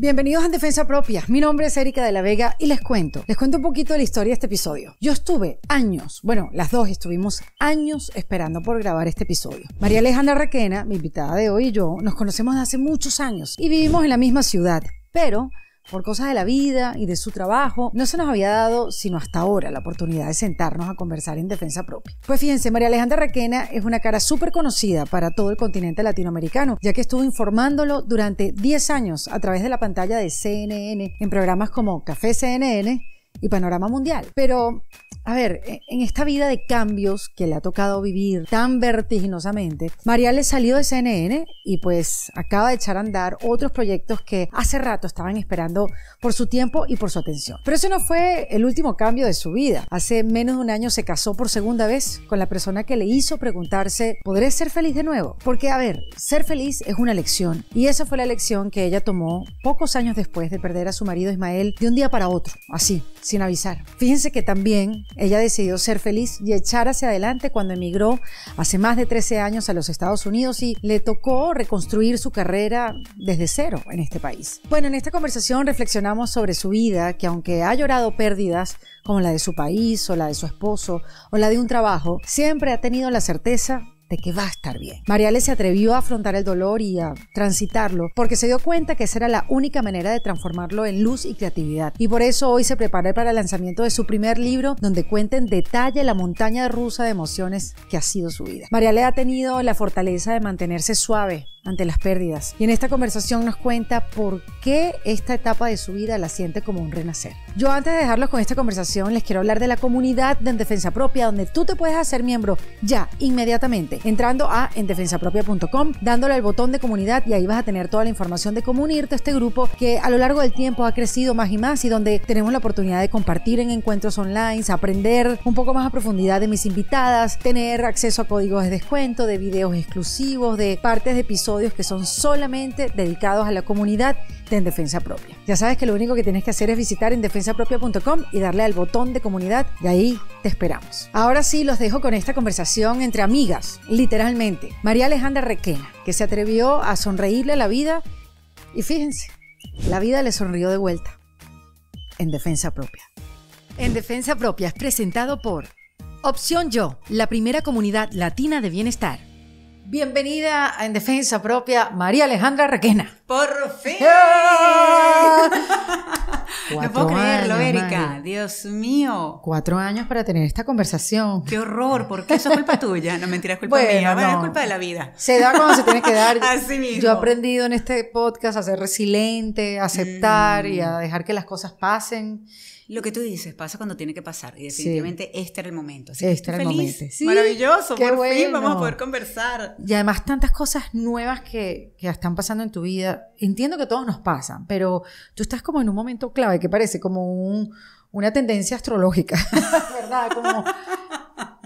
Bienvenidos a Defensa Propia. Mi nombre es Erika de la Vega y les cuento. Les cuento un poquito de la historia de este episodio. Yo estuve años, bueno, las dos estuvimos años esperando por grabar este episodio. María Alejandra Requena, mi invitada de hoy y yo, nos conocemos de hace muchos años y vivimos en la misma ciudad, pero por cosas de la vida y de su trabajo, no se nos había dado sino hasta ahora la oportunidad de sentarnos a conversar en defensa propia. Pues fíjense, María Alejandra Raquena es una cara súper conocida para todo el continente latinoamericano, ya que estuvo informándolo durante 10 años a través de la pantalla de CNN en programas como Café CNN, y panorama mundial. Pero, a ver, e, en esta vida de cambios que le ha tocado vivir tan vertiginosamente, María le salió de CNN y pues acaba de echar a andar otros proyectos que hace rato estaban esperando por su tiempo y por su atención. Pero eso no fue el último cambio de su vida. Hace menos de un año se casó por segunda vez con la persona que le hizo preguntarse, ¿podré ser feliz de nuevo? Porque, a ver, ser feliz es una lección y esa fue la lección que ella tomó pocos años después de perder a su marido Ismael de un día para otro, así, sin avisar. Fíjense que también ella decidió ser feliz y echar hacia adelante cuando emigró hace más de 13 años a los Estados Unidos y le tocó reconstruir su carrera desde cero en este país. Bueno, en esta conversación reflexionamos sobre su vida, que aunque ha llorado pérdidas como la de su país o la de su esposo o la de un trabajo, siempre ha tenido la certeza de que va a estar bien. Mariale se atrevió a afrontar el dolor y a transitarlo porque se dio cuenta que esa era la única manera de transformarlo en luz y creatividad. Y por eso hoy se prepara para el lanzamiento de su primer libro donde cuenta en detalle la montaña rusa de emociones que ha sido su vida. Mariale ha tenido la fortaleza de mantenerse suave ante las pérdidas. Y en esta conversación nos cuenta por qué esta etapa de su vida la siente como un renacer. Yo antes de dejarlos con esta conversación les quiero hablar de la comunidad de En Defensa Propia, donde tú te puedes hacer miembro ya, inmediatamente, entrando a endefensapropia.com, dándole al botón de comunidad y ahí vas a tener toda la información de cómo unirte a este grupo que a lo largo del tiempo ha crecido más y más y donde tenemos la oportunidad de compartir en encuentros online, aprender un poco más a profundidad de mis invitadas, tener acceso a códigos de descuento, de videos exclusivos, de partes de episodios que son solamente dedicados a la comunidad de En Defensa Propia. Ya sabes que lo único que tienes que hacer es visitar indefensapropia.com y darle al botón de comunidad y ahí te esperamos. Ahora sí, los dejo con esta conversación entre amigas, literalmente. María Alejandra Requena, que se atrevió a sonreírle a la vida y fíjense, la vida le sonrió de vuelta. En Defensa Propia. En Defensa Propia es presentado por Opción Yo, la primera comunidad latina de bienestar. Bienvenida En Defensa Propia, María Alejandra Requena. ¡Por fin! no puedo creerlo, Erika. Dios mío. Cuatro años para tener esta conversación. ¡Qué horror! Porque eso es culpa tuya. No, mentira, es culpa mía. Bueno, no. es culpa de la vida. Se da cuando se tiene que dar. Así mismo. Yo he aprendido en este podcast a ser resiliente, a aceptar y mm. a dejar que las cosas pasen. Lo que tú dices pasa cuando tiene que pasar y definitivamente este era el momento. Así que este era el feliz. momento. Maravilloso, por bueno. fin vamos a poder conversar. Y además tantas cosas nuevas que, que están pasando en tu vida. Entiendo que todos nos pasan, pero tú estás como en un momento clave que parece como un, una tendencia astrológica, ¿verdad?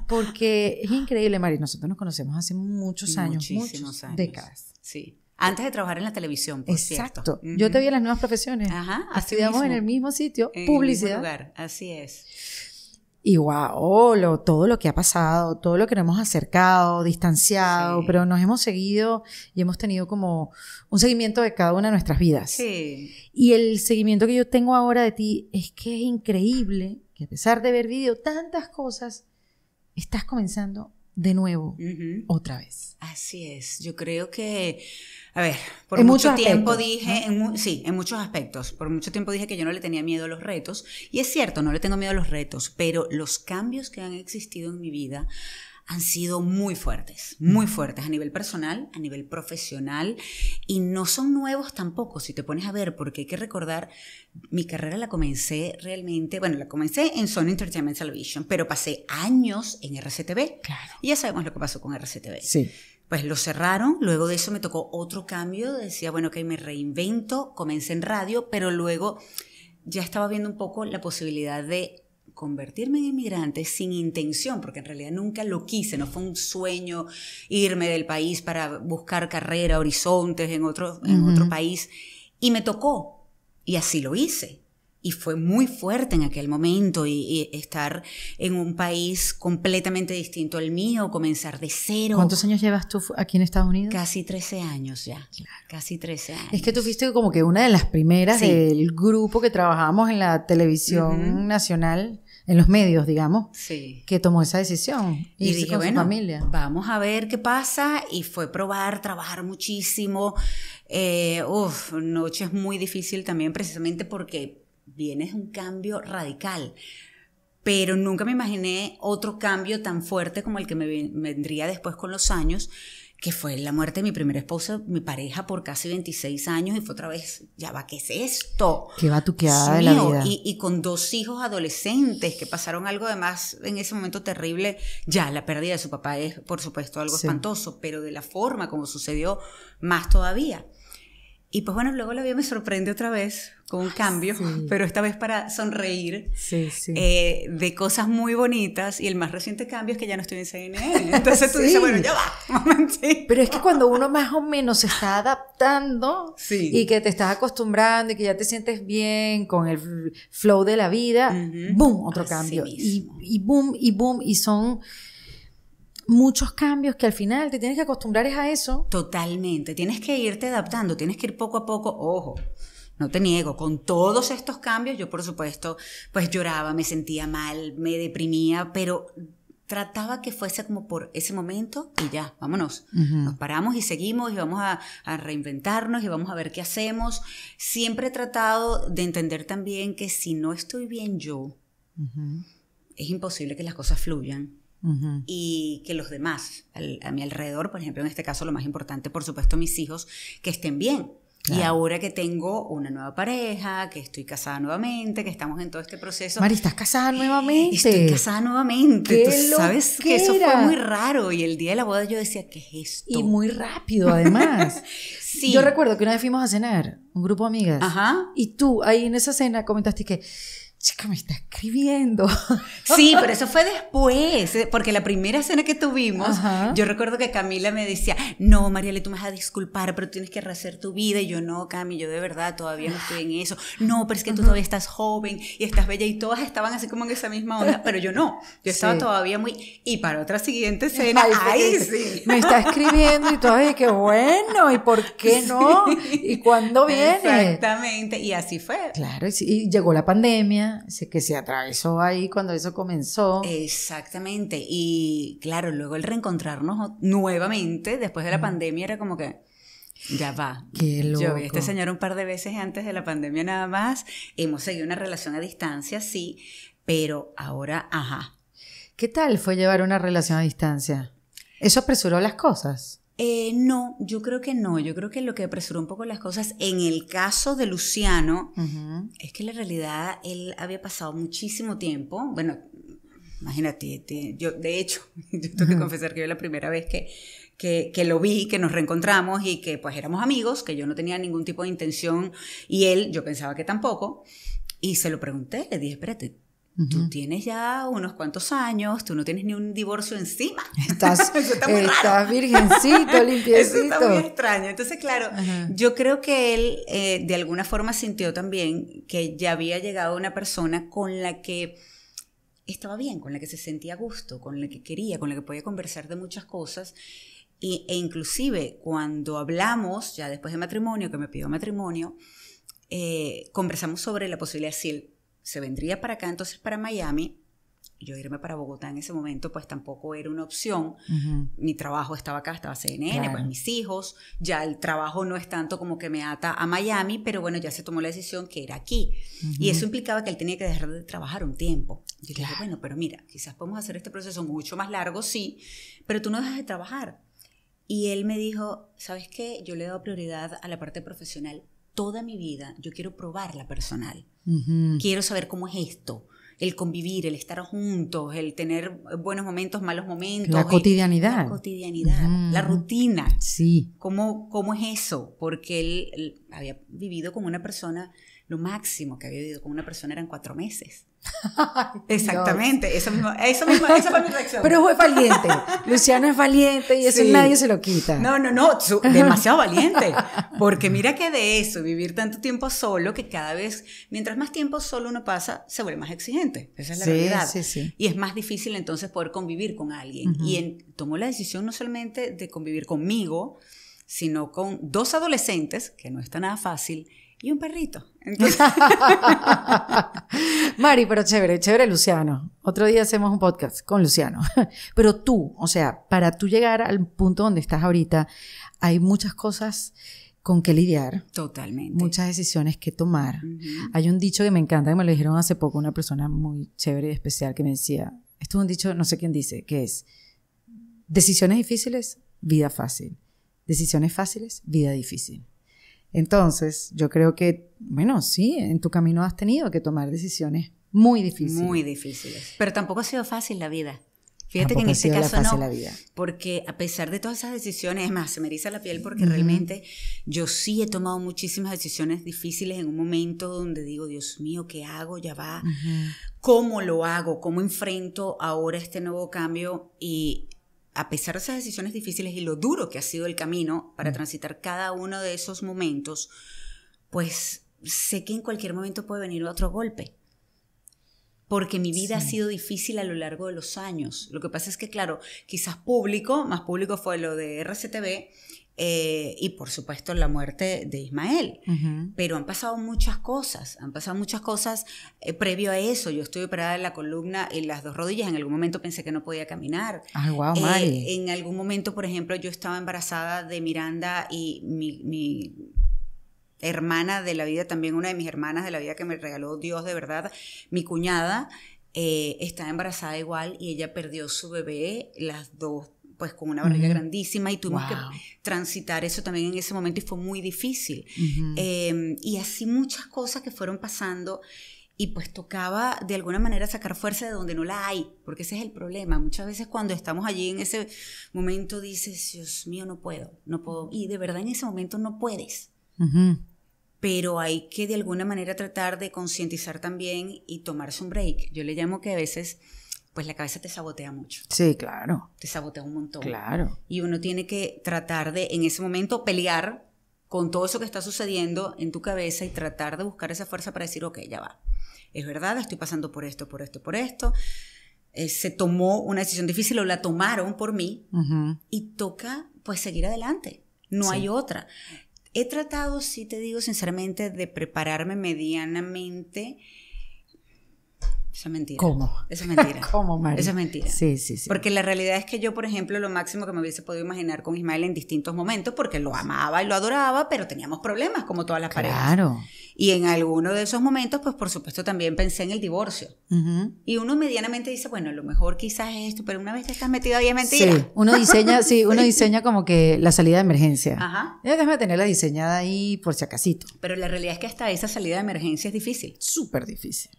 porque es increíble, Mari. Nosotros nos conocemos hace muchos años, Muchísimos años. décadas. Sí. Antes de trabajar en la televisión, por Exacto. Cierto. Yo te vi en las nuevas profesiones. Ajá, así en el mismo sitio, en publicidad. El lugar, así es. Y wow, todo lo que ha pasado, todo lo que nos hemos acercado, distanciado, pero nos hemos seguido y hemos tenido como un seguimiento de cada una de nuestras vidas. Sí. Y el seguimiento que yo tengo ahora de ti es que es increíble que a pesar de haber vivido tantas cosas, estás comenzando de nuevo, otra vez. Así es, yo creo que a ver, por mucho tiempo dije, sí, en muchos aspectos, por mucho tiempo dije que yo no le tenía miedo a los retos, y es cierto, no le tengo miedo a los retos, pero los cambios que han existido en mi vida han sido muy fuertes, muy fuertes a nivel personal, a nivel profesional, y no son nuevos tampoco, si te pones a ver, porque hay que recordar, mi carrera la comencé realmente, bueno, la comencé en Sony Entertainment Television, pero pasé años en RCTV. Y ya sabemos lo que pasó con RCTV. Sí pues lo cerraron, luego de eso me tocó otro cambio, decía, bueno, que me reinvento, comencé en radio, pero luego ya estaba viendo un poco la posibilidad de convertirme en inmigrante sin intención, porque en realidad nunca lo quise, no fue un sueño irme del país para buscar carrera, horizontes en otro, en otro país, y me tocó, y así lo hice y fue muy fuerte en aquel momento y, estar en un país completamente distinto al mío, comenzar de cero. ¿Cuántos años llevas tú aquí en Estados Unidos? Casi 13 años ya. Casi 13 años. Es que tú fuiste como que una de las primeras del grupo que trabajamos en la televisión nacional en los medios, digamos, sí. que tomó esa decisión. Y, dije, bueno, familia. vamos a ver qué pasa. Y fue probar, trabajar muchísimo. Eh, uf, es muy difícil también, precisamente porque vienes un cambio radical. Pero nunca me imaginé otro cambio tan fuerte como el que me vendría después con los años, que fue la muerte de mi primera esposa, mi pareja por casi 26 años, y fue otra vez, ya va, ¿qué es esto? Qué va sí, de la vida. Y, con dos hijos adolescentes que pasaron algo además en ese momento terrible, ya la pérdida de su papá es por supuesto algo espantoso, pero de la forma como sucedió, más todavía. Y pues bueno, luego la vida me sorprende otra vez con un cambio, pero esta vez para sonreír eh, de cosas muy bonitas. Y el más reciente cambio es que ya no estoy en CNN. Entonces tú dices, bueno, ya va, Pero es que cuando uno más o menos se está adaptando y que te estás acostumbrando y que ya te sientes bien con el flow de la vida, ¡boom! Otro cambio. Y, y boom, y boom, y son muchos cambios que al final te tienes que acostumbrar a eso. Totalmente, tienes que irte adaptando, tienes que ir poco a poco, ojo. No te niego, con todos estos cambios yo por supuesto pues lloraba, me sentía mal, me deprimía, pero trataba que fuese como por ese momento y ya, vámonos. Nos paramos y seguimos y vamos a, reinventarnos y vamos a ver qué hacemos. Siempre he tratado de entender también que si no estoy bien yo, es imposible que las cosas fluyan y que los demás a mi alrededor, por ejemplo, en este caso lo más importante, por supuesto, mis hijos, que estén bien. Y ahora que tengo una nueva pareja, que estoy casada nuevamente, que estamos en todo este proceso. Mari, estás casada nuevamente. Estoy casada nuevamente. sabes que eso fue muy raro. Y el día de la boda yo decía, ¿qué es esto? Y muy rápido, además. sí. Yo recuerdo que una vez fuimos a cenar, un grupo de amigas. Ajá. Y tú ahí en esa cena comentaste que chica, me está escribiendo. Sí, pero eso fue después, eh, porque la primera escena que tuvimos, yo recuerdo que Camila me decía, no, Mariale, tú me vas a disculpar, pero tienes que rehacer tu vida. Y yo, no, Cami, yo de verdad todavía no estoy en eso. No, pero es que tú todavía estás joven y estás bella y todas estaban así como en esa misma onda, pero yo no, yo estaba todavía muy... Y para otra siguiente escena, ay, sí. Me está escribiendo y todo, y qué bueno, ¿y por qué no? ¿Y cuándo viene? Exactamente, y así fue. Claro, y llegó la pandemia que se atravesó ahí cuando eso comenzó. Exactamente. Y claro, luego el reencontrarnos nuevamente después de la pandemia era como que... Ya va. Qué Yo vi a este señor un par de veces antes de la pandemia nada más. Hemos seguido una relación a distancia, sí, pero ahora, ajá. ¿Qué tal fue llevar una relación a distancia? ¿Eso apresuró las cosas? Eh, no, yo creo que no. Yo creo que lo que apresuró un poco las cosas en el caso de Luciano es que la realidad él había pasado muchísimo tiempo. Bueno, imagínate, yo de hecho, yo tengo que confesar que yo la primera vez que, que, que, lo vi, que nos reencontramos y que pues éramos amigos, que yo no tenía ningún tipo de intención y él, yo pensaba que tampoco. Y se lo pregunté, le dije, espérate, Tú tienes ya unos cuantos años, tú no tienes ni un divorcio encima. Estás, estás virgencito, limpiecito. está muy extraño. Entonces, claro, yo creo que él eh, de alguna forma sintió también que ya había llegado una persona con la que estaba bien, con la que se sentía a gusto, con la que quería, con la que podía conversar de muchas cosas. E, inclusive cuando hablamos, ya después de matrimonio, que me pidió matrimonio, eh, conversamos sobre la posibilidad, si él se vendría para acá, entonces para Miami, yo irme para Bogotá en ese momento, pues tampoco era una opción. Mi trabajo estaba acá, estaba CNN, pues mis hijos. Ya el trabajo no es tanto como que me ata a Miami, pero bueno, ya se tomó la decisión que era aquí. Y eso implicaba que él tenía que dejar de trabajar un tiempo. Yo claro. dije, bueno, pero mira, quizás podemos hacer este proceso mucho más largo, sí, pero tú no dejas de trabajar. Y él me dijo, ¿sabes qué? Yo le he dado prioridad a la parte profesional toda mi vida. Yo quiero probar la personal. Quiero saber cómo es esto el convivir, el estar juntos, el tener buenos momentos, malos momentos. La cotidianidad. La cotidianidad, la rutina. Sí. ¿Cómo, ¿Cómo, es eso? Porque él, había vivido con una persona, lo máximo que había vivido con una persona eran cuatro meses. Exactamente, eso mismo, eso mismo, eso fue mi reacción. Pero fue valiente, Luciano es valiente y eso nadie se lo quita. No, no, no, demasiado valiente, porque mira que de eso, vivir tanto tiempo solo, que cada vez, mientras más tiempo solo uno pasa, se vuelve más exigente, esa es la realidad. y es más difícil entonces poder convivir con alguien. Y tomó la decisión no solamente de convivir conmigo, sino con dos adolescentes, que no está nada fácil, y un perrito. Mari, pero chévere, chévere Luciano. Otro día hacemos un podcast con Luciano. Pero tú, o sea, para tú llegar al punto donde estás ahorita, hay muchas cosas con que lidiar. Totalmente. Muchas decisiones que tomar. Hay un dicho que me encanta, que me lo dijeron hace poco una persona muy chévere y especial que me decía, esto es un dicho, no sé quién dice, que es, decisiones difíciles, vida fácil. Decisiones fáciles, vida difícil. Entonces, yo creo que, bueno, sí, en tu camino has tenido que tomar decisiones muy difíciles. Muy difíciles. Pero tampoco ha sido fácil la vida. Fíjate que en este caso no, la vida. porque a pesar de todas esas decisiones, es más, se me eriza la piel porque realmente yo sí he tomado muchísimas decisiones difíciles en un momento donde digo, Dios mío, ¿qué hago? Ya va. ¿Cómo lo hago? ¿Cómo enfrento ahora este nuevo cambio? Y a pesar de esas decisiones difíciles y lo duro que ha sido el camino para mm. transitar cada uno de esos momentos, pues sé que en cualquier momento puede venir otro golpe. Porque mi vida ha sido difícil a lo largo de los años. Lo que pasa es que, claro, quizás público, más público fue lo de RCTV, eh, y por supuesto la muerte de Ismael. Pero han pasado muchas cosas, han pasado muchas cosas eh, previo a eso. Yo estuve operada en la columna, en las dos rodillas, en algún momento pensé que no podía caminar. Eh, en algún momento, por ejemplo, yo estaba embarazada de Miranda y mi, hermana de la vida, también una de mis hermanas de la vida que me regaló Dios de verdad, mi cuñada. está embarazada igual y ella perdió su bebé las dos pues con una barriga grandísima y tuvimos que transitar eso también en ese momento y fue muy difícil. Em, y así muchas cosas que fueron pasando y pues tocaba de alguna manera sacar fuerza de donde no la hay, porque ese es el problema. Muchas veces cuando estamos allí en ese momento dices, Dios mío, no puedo, no puedo. Y de verdad en ese momento no puedes. Pero hay que de alguna manera tratar de concientizar también y tomarse un break. Yo le llamo que a veces pues la cabeza te sabotea mucho. Sí, claro. Te sabotea un montón. Claro. Y uno tiene que tratar de, en ese momento, pelear con todo eso que está sucediendo en tu cabeza y tratar de buscar esa fuerza para decir, ok, ya va. Es verdad, estoy pasando por esto, por esto, por esto. Eh, se tomó una decisión difícil o la tomaron por mí y toca pues seguir adelante. No hay otra. He tratado, sí te digo sinceramente, de prepararme medianamente esa es mentira. ¿Cómo? Esa es mentira. ¿Cómo, María? es mentira. Sí, sí, sí. Porque la realidad es que yo, por ejemplo, lo máximo que me hubiese podido imaginar con Ismael en distintos momentos, porque lo amaba y lo adoraba, pero teníamos problemas como todas las parejas. Claro. Y en alguno de esos momentos, pues por supuesto también pensé en el divorcio. Y uno medianamente dice, bueno, lo mejor quizás es esto, pero una vez que estás metido ahí es mentira. Sí, uno diseña, sí, uno diseña como que la salida de emergencia. Ajá. Ya déjame tenerla diseñada ahí por si acasito. Pero la realidad es que hasta esa salida de emergencia es difícil. Súper difícil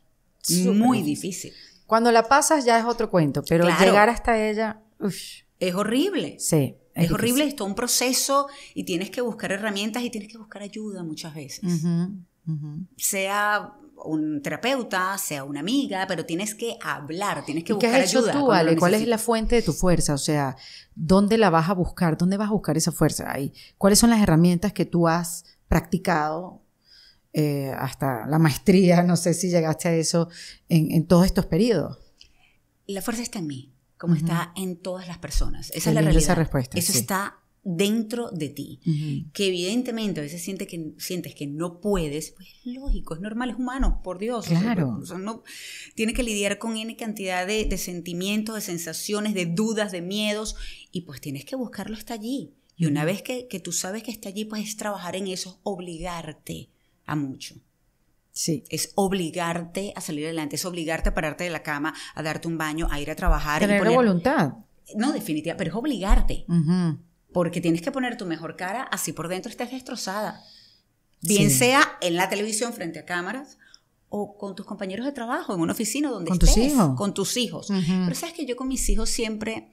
muy difícil. Cuando la pasas ya es otro cuento, pero llegar hasta ella, Es horrible. Sí. Es, horrible, es todo un proceso y tienes que buscar herramientas y tienes que buscar ayuda muchas veces. Sea un terapeuta, sea una amiga, pero tienes que hablar, tienes que ¿Y buscar ¿Qué has hecho ayuda Tú, Ale? ¿Cuál es la fuente de tu fuerza? O sea, ¿dónde la vas a buscar? ¿Dónde vas a buscar esa fuerza? Ahí. ¿Cuáles son las herramientas que tú has practicado eh, hasta la maestría, no sé si llegaste a eso en, todos estos periodos. La fuerza está en mí, como está en todas las personas. Esa es la respuesta, eso está dentro de ti, que evidentemente a veces sientes que, sientes que no puedes, pues es lógico, es normal, es humano, por Dios. Claro. tiene que lidiar con N cantidad de, sentimientos, de sensaciones, de dudas, de miedos, y pues tienes que buscarlo hasta allí. Y una vez que, que tú sabes que está allí, pues es trabajar en eso, obligarte a mucho. Sí. Es obligarte a salir adelante, es obligarte a pararte de la cama, a darte un baño, a ir a trabajar. Tener y voluntad. No, definitiva, pero es obligarte. Porque tienes que poner tu mejor cara, así por dentro estás destrozada. Bien sea en la televisión frente a cámaras o con tus compañeros de trabajo, en una oficina donde estés. Tus hijos? Con tus hijos. Pero sabes que yo con mis hijos siempre,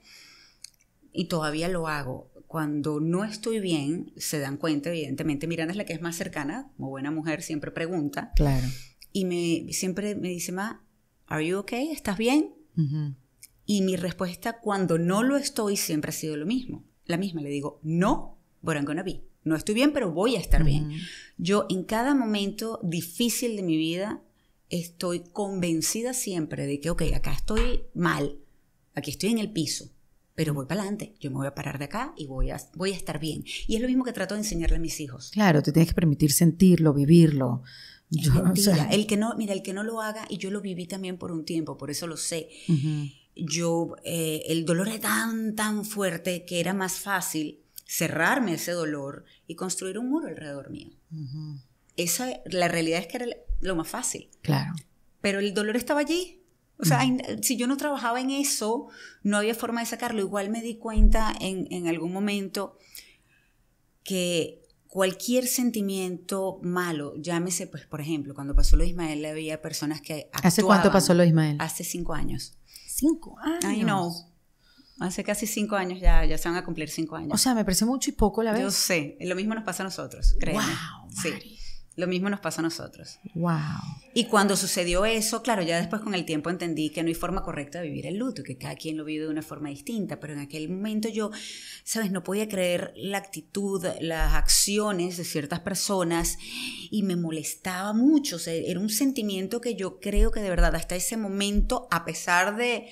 y todavía lo hago, cuando no estoy bien, se dan cuenta, evidentemente, Miranda es la que es más cercana, como buena mujer, siempre pregunta. Claro. Y me, siempre me dice, ma, ¿are you okay? ¿Estás bien? Y mi respuesta cuando no lo estoy siempre ha sido lo mismo. La misma, le digo, no, but I'm be. No estoy bien, pero voy a estar bien. Yo en cada momento difícil de mi vida estoy convencida siempre de que, ok, acá estoy mal, aquí estoy en el piso, pero voy para adelante, yo me voy a parar de acá y voy a, voy a estar bien. Y es lo mismo que trato de enseñarle a mis hijos. Claro, te tienes que permitir sentirlo, vivirlo. Yo, El que no, mira, el que no lo haga, y yo lo viví también por un tiempo, por eso lo sé. Yo, eh, el dolor es tan, tan fuerte que era más fácil cerrarme ese dolor y construir un muro alrededor mío. Esa, la realidad es que era lo más fácil. Claro. Pero el dolor estaba allí o sea, si yo no trabajaba en eso, no había forma de sacarlo. Igual me di cuenta en, en algún momento que cualquier sentimiento malo, llámese, pues, por ejemplo, cuando pasó lo de Ismael, había personas que actuaban. ¿Hace cuánto pasó lo de Ismael? Hace cinco años. ¿Cinco años? Ay, no. Hace casi cinco años ya, ya se van a cumplir cinco años. O sea, me parece mucho y poco la vez. Yo sé. Lo mismo nos pasa a nosotros, créeme. Wow, sí. Lo mismo nos pasa a nosotros. Wow. Y cuando sucedió eso, claro, ya después con el tiempo entendí que no hay forma correcta de vivir el luto, que cada quien lo vive de una forma distinta, pero en aquel momento yo, sabes, no podía creer la actitud, las acciones de ciertas personas y me molestaba mucho, o sea, era un sentimiento que yo creo que de verdad hasta ese momento, a pesar de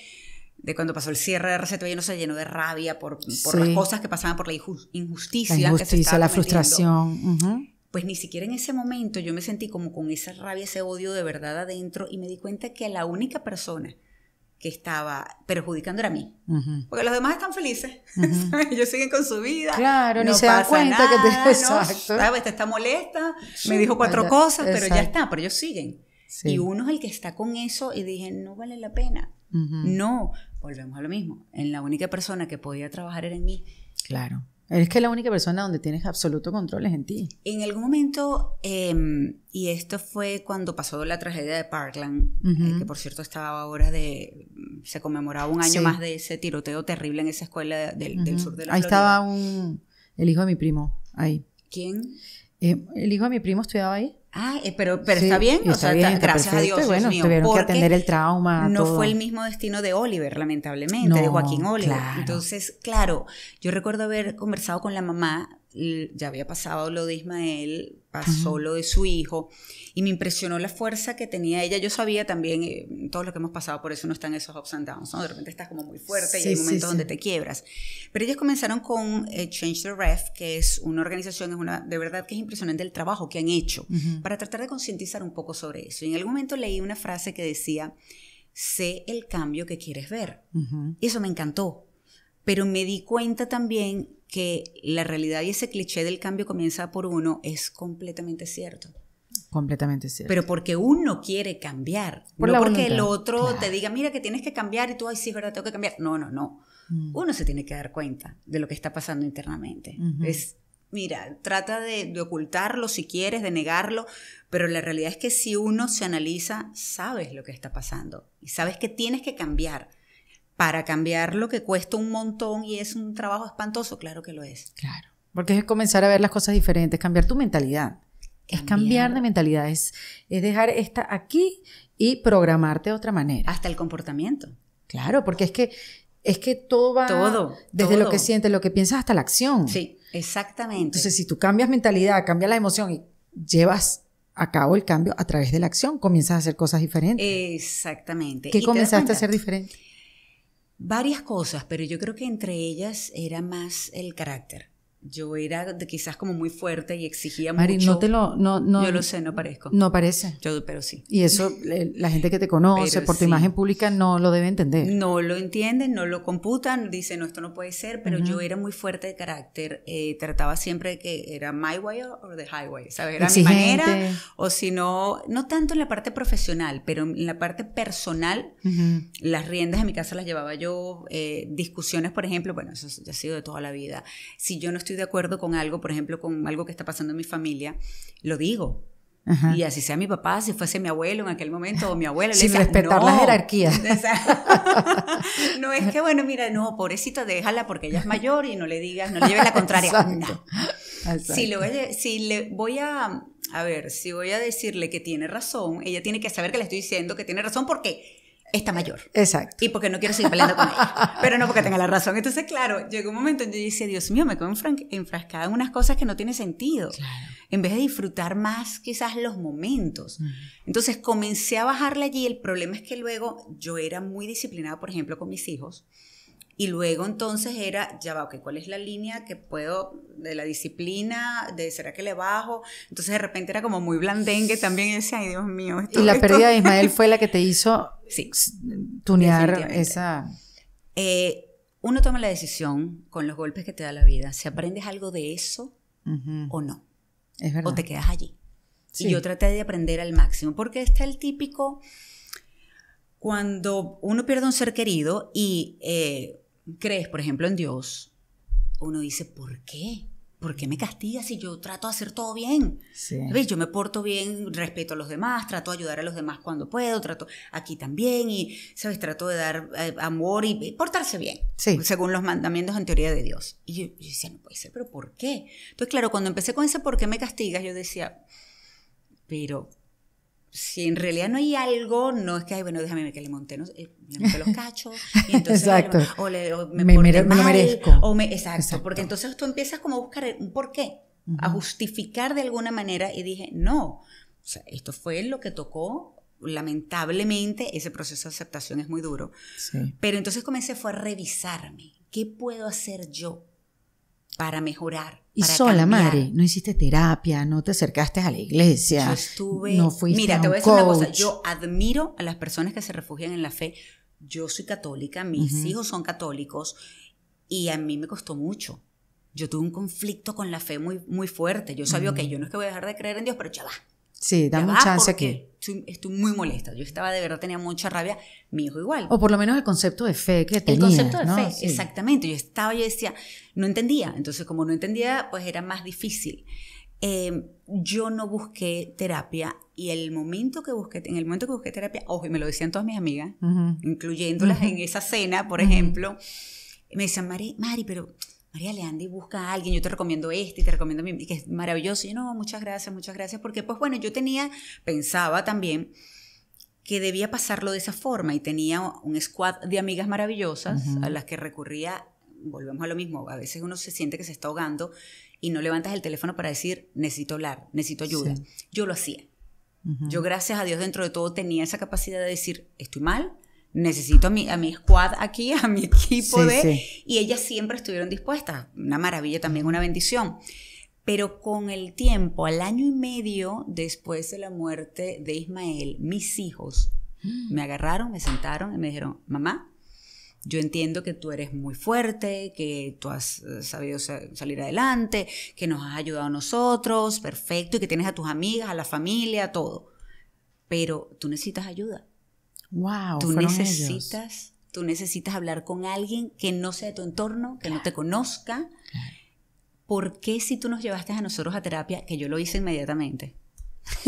de cuando pasó el cierre de RCTV, yo no se llenó de rabia por, las cosas que pasaban, por la injusticia. La injusticia, la frustración. ajá pues ni siquiera en ese momento yo me sentí como con esa rabia, ese odio de verdad adentro y me di cuenta que la única persona que estaba perjudicando era mí. Porque los demás están felices. yo Ellos siguen con su vida. Claro, no se dan cuenta que te... Exacto. está molesta, me dijo cuatro cosas, pero ya está, pero ellos siguen. Y uno es el que está con eso y dije, no vale la pena. No, volvemos a lo mismo. En la única persona que podía trabajar era en mí. Claro. Es que la única persona donde tienes absoluto control es en ti. En algún momento, em, y esto fue cuando pasó la tragedia de Parkland, eh, que por cierto estaba ahora de. Se conmemoraba un año más de ese tiroteo terrible en esa escuela del, sur de la Ahí estaba un, el hijo de mi primo, ahí. ¿Quién? Eh, el hijo de mi primo estudiaba ahí. Ah, eh, pero, pero está bien, está o sea, bien, gracias a Dios. Bueno, Dios mío, tuvieron que atender el trauma. No fue el mismo destino de Oliver, lamentablemente, de Joaquín Oliver. Entonces, claro, yo recuerdo haber conversado con la mamá ya había pasado lo de Ismael, pasó lo de su hijo, y me impresionó la fuerza que tenía ella. Yo sabía también, eh, todos los que hemos pasado por eso no están esos ups and downs, ¿no? De repente estás como muy fuerte y hay momentos donde te quiebras. Pero ellos comenzaron con eh, Change the Ref, que es una organización, es una, de verdad que es impresionante el trabajo que han hecho para tratar de concientizar un poco sobre eso. Y en algún momento leí una frase que decía, sé el cambio que quieres ver. Y eso me encantó pero me di cuenta también que la realidad y ese cliché del cambio comienza por uno es completamente cierto. Completamente cierto. Pero porque uno quiere cambiar, no porque el otro te diga, mira que tienes que cambiar y tú, ay, sí, es verdad, tengo que cambiar. No, no, no. Mm. Uno se tiene que dar cuenta de lo que está pasando internamente. Es, mira, trata de ocultarlo si quieres, de negarlo, pero la realidad es que si uno se analiza, sabes lo que está pasando y sabes que tienes que cambiar para cambiar lo que cuesta un montón y es un trabajo espantoso, claro que lo es. Claro, porque es comenzar a ver las cosas diferentes, cambiar tu mentalidad. Es cambiar de mentalidad, es, dejar esta aquí y programarte de otra manera. Hasta el comportamiento. Claro, porque es que es que todo va todo, desde lo que sientes, lo que piensas hasta la acción. Sí, exactamente. Entonces, si tú cambias mentalidad, cambias la emoción y llevas a cabo el cambio a través de la acción, comienzas a hacer cosas diferentes. Exactamente. ¿Qué comenzaste a hacer diferente? varias cosas, pero yo creo que entre ellas era más el carácter yo era quizás como muy fuerte y exigía Mari, mucho. no te lo... No, no, yo lo sé, no parezco. No parece. Yo, pero sí. Y eso la gente que te conoce por tu imagen pública no lo debe entender. No lo entienden, no lo computan, dicen, no, esto no puede ser, pero yo era muy fuerte de carácter. Eh, trataba siempre que era my way or the highway, ¿sabes? Era mi manera, o si no, no tanto en la parte profesional, pero en la parte personal, las riendas de mi casa las llevaba yo, eh, discusiones, por ejemplo, bueno, eso ya ha sido de toda la vida. Si yo no estoy de acuerdo con algo, por ejemplo, con algo que está pasando en mi familia, lo digo. Y así sea mi papá, si fuese mi abuelo en aquel momento o mi abuela. Sin respetar no. la jerarquía. no es que, bueno, mira, no, pobrecita, déjala porque ella es mayor y no le digas, no le lleves la contraria. Si, le voy a, si le voy a, a ver, si voy a decirle que tiene razón, ella tiene que saber que le estoy diciendo que tiene razón porque está mayor. Exacto. Y porque no quiero seguir peleando con ella. Pero no porque tenga la razón. Entonces, claro, llegó un momento en que yo decía, Dios mío, me quedo enfrascada en unas cosas que no tiene sentido. Claro. En vez de disfrutar más quizás los momentos. Entonces, comencé a bajarle allí. El problema es que luego yo era muy disciplinada, por ejemplo, con mis hijos. Y luego entonces era, ya va, ok, ¿cuál es la línea que puedo, de la disciplina, de será que le bajo? Entonces de repente era como muy blandengue también, ese ay Dios mío. y la pérdida de Ismael fue la que te hizo tunear esa... Eh, uno toma la decisión con los golpes que te da la vida, si aprendes algo de eso o no. Es verdad. O te quedas allí. Y yo traté de aprender al máximo, porque está el típico, cuando uno pierde un ser querido y eh, crees, por ejemplo, en Dios, uno dice, ¿por qué? ¿Por qué me castiga si yo trato de hacer todo bien? Sí. Yo me porto bien, respeto a los demás, trato de ayudar a los demás cuando puedo, trato aquí también y, ¿sabes? Trato de dar eh, amor y, portarse bien, según los mandamientos en teoría de Dios. Y yo decía, no puede ser, pero ¿por qué? Entonces, claro, cuando empecé con ese ¿por qué me castigas? Yo decía, pero si en realidad no hay algo, no es que, ay, bueno, déjame que le monte, ¿no? los cachos, entonces, exacto. o, me, merezco. exacto, porque entonces tú empiezas como a buscar un por qué, a justificar de alguna manera, y dije, no, esto fue lo que tocó, lamentablemente ese proceso de aceptación es muy duro, pero entonces comencé fue a revisarme, ¿qué puedo hacer yo para mejorar? Y sola, madre, no hiciste terapia, no te acercaste a la iglesia. Yo estuve. No fuiste Mira, a te voy a decir una cosa. Yo admiro a las personas que se refugian en la fe. Yo soy católica, mis hijos son católicos y a mí me costó mucho. Yo tuve un conflicto con la fe muy, muy fuerte. Yo sabía, que mm. yo no es que voy a dejar de creer en Dios, pero ya va Sí, da mucha chance que... Estoy, muy molesta. Yo estaba de verdad, tenía mucha rabia. Mi hijo igual. O por lo menos el concepto de fe que tenía. El concepto de fe, exactamente. Yo estaba, yo decía, no entendía. Entonces, como no entendía, pues era más difícil. Em, yo no busqué terapia y el momento que busqué, en el momento que busqué terapia, ojo, y me lo decían todas mis amigas, incluyéndolas en esa cena, por ejemplo, me decían, Mari, Mari, pero María Leandi busca a alguien, yo te recomiendo este y te recomiendo a mí que es maravilloso. Y no, muchas gracias, muchas gracias, porque pues bueno, yo tenía, pensaba también que debía pasarlo de esa forma y tenía un squad de amigas maravillosas a las que recurría, volvemos a lo mismo, a veces uno se siente que se está ahogando y no levantas el teléfono para decir, necesito hablar, necesito ayuda. Yo lo hacía. Yo gracias a Dios dentro de todo tenía esa capacidad de decir, estoy mal, necesito a mi, a squad aquí, a mi equipo de... Y ellas siempre estuvieron dispuestas. Una maravilla también, una bendición. Pero con el tiempo, al año y medio después de la muerte de Ismael, mis hijos me agarraron, me sentaron y me dijeron, mamá, yo entiendo que tú eres muy fuerte, que tú has eh, sabido salir adelante, que nos has ayudado a nosotros, perfecto, y que tienes a tus amigas, a la familia, a todo. Pero tú necesitas ayuda. Wow, tú necesitas, tú necesitas hablar con alguien que no sea de tu entorno, que no te conozca. ¿Por qué si tú nos llevaste a nosotros a terapia, que yo lo hice inmediatamente?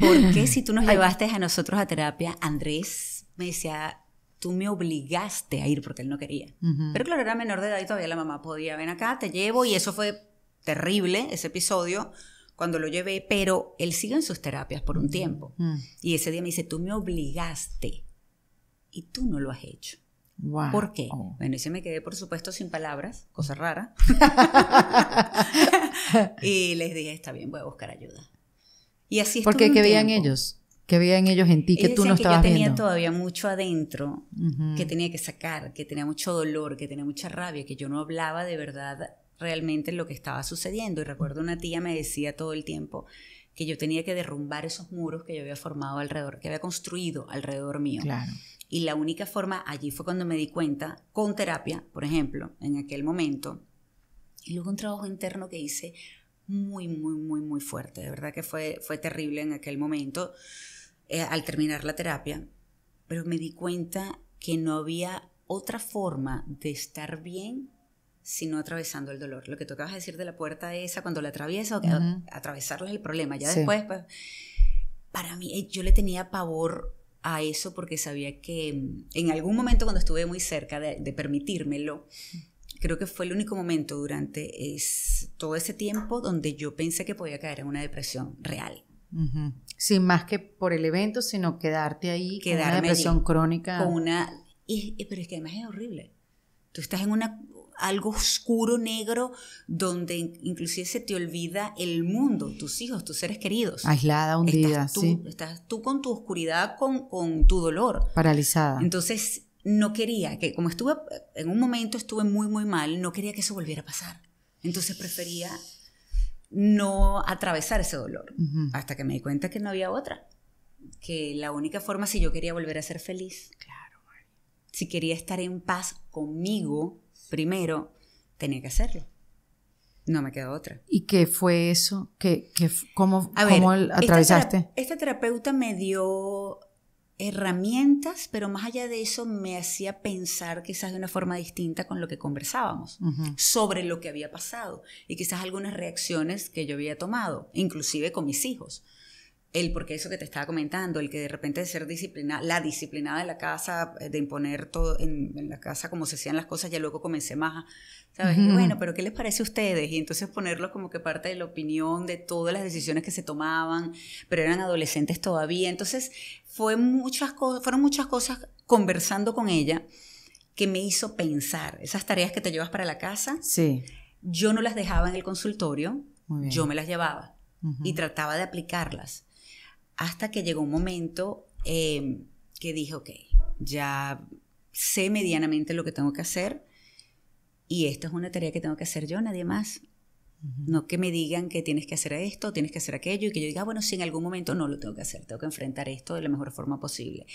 ¿Por qué si tú nos llevaste a nosotros a terapia, Andrés me decía, tú me obligaste a ir porque él no quería? Pero claro, era menor de edad y todavía la mamá podía, ven acá, te llevo y eso fue terrible, ese episodio, cuando lo llevé, pero él sigue en sus terapias por un tiempo. Mm. Y ese día me dice, tú me obligaste y tú no lo has hecho. ¿Por qué? Oh. Bueno, y se me quedé, por supuesto, sin palabras, cosa rara. y les dije, está bien, voy a buscar ayuda. Y así Porque ¿qué veían ellos? ¿Qué veían ellos en ti que tú no estabas que yo tenía todavía mucho adentro que tenía que sacar, que tenía mucho dolor, que tenía mucha rabia, que yo no hablaba de verdad realmente lo que estaba sucediendo. Y recuerdo una tía me decía todo el tiempo que yo tenía que derrumbar esos muros que yo había formado alrededor, que había construido alrededor mío. Y la única forma, allí fue cuando me di cuenta, con terapia, por ejemplo, en aquel momento, y luego un trabajo interno que hice muy, muy, muy, muy fuerte. De verdad que fue, fue terrible en aquel momento, eh, al terminar la terapia, pero me di cuenta que no había otra forma de estar bien sino atravesando el dolor. Lo que tú acabas de decir de la puerta esa, cuando la atraviesa, atravesarlo atravesarla es el problema. Ya después, pues, para mí, eh, yo le tenía pavor a eso porque sabía que mm, en algún momento cuando estuve muy cerca de, permitírmelo, creo que fue el único momento durante todo ese tiempo donde yo pensé que podía caer en una depresión real. Sin más que por el evento, sino quedarte ahí con una depresión crónica. Con una, pero es que además es horrible. Tú estás en una, algo oscuro, negro, donde inclusive se te olvida el mundo, tus hijos, tus seres queridos. Aislada, hundida, estás tú, sí. Estás tú con tu oscuridad, con, tu dolor. Paralizada. Entonces, no quería que, como estuve, en un momento estuve muy, muy mal, no quería que eso volviera a pasar. Entonces prefería no atravesar ese dolor, hasta que me di cuenta que no había otra, que la única forma si yo quería volver a ser feliz, claro, si quería estar en paz conmigo, primero, tenía que hacerlo. No me quedó otra. ¿Y qué fue eso? que cómo, cómo atravesaste? Esta, terapeuta me dio herramientas, pero más allá de eso me hacía pensar quizás de una forma distinta con lo que conversábamos, sobre lo que había pasado y quizás algunas reacciones que yo había tomado, inclusive con mis hijos el porque eso que te estaba comentando, el que de repente de ser disciplinada, la disciplinada de la casa, eh, de imponer todo en, la casa como se hacían las cosas, ya luego comencé más, a, ¿sabes? bueno, pero ¿qué les parece a ustedes? Y entonces ponerlo como que parte de la opinión de todas las decisiones que se tomaban, pero eran adolescentes todavía, entonces fue muchas fueron muchas cosas conversando con ella que me hizo pensar, esas tareas que te llevas para la casa, sí. yo no las dejaba en el consultorio, yo me las llevaba y trataba de aplicarlas hasta que llegó un momento em, que dije, ok, ya sé medianamente lo que tengo que hacer y esto es una tarea que tengo que hacer yo, nadie más. No que me digan que tienes que hacer esto, tienes que hacer aquello, y que yo diga, ah, bueno, si en algún momento no lo tengo que hacer, tengo que enfrentar esto de la mejor forma posible.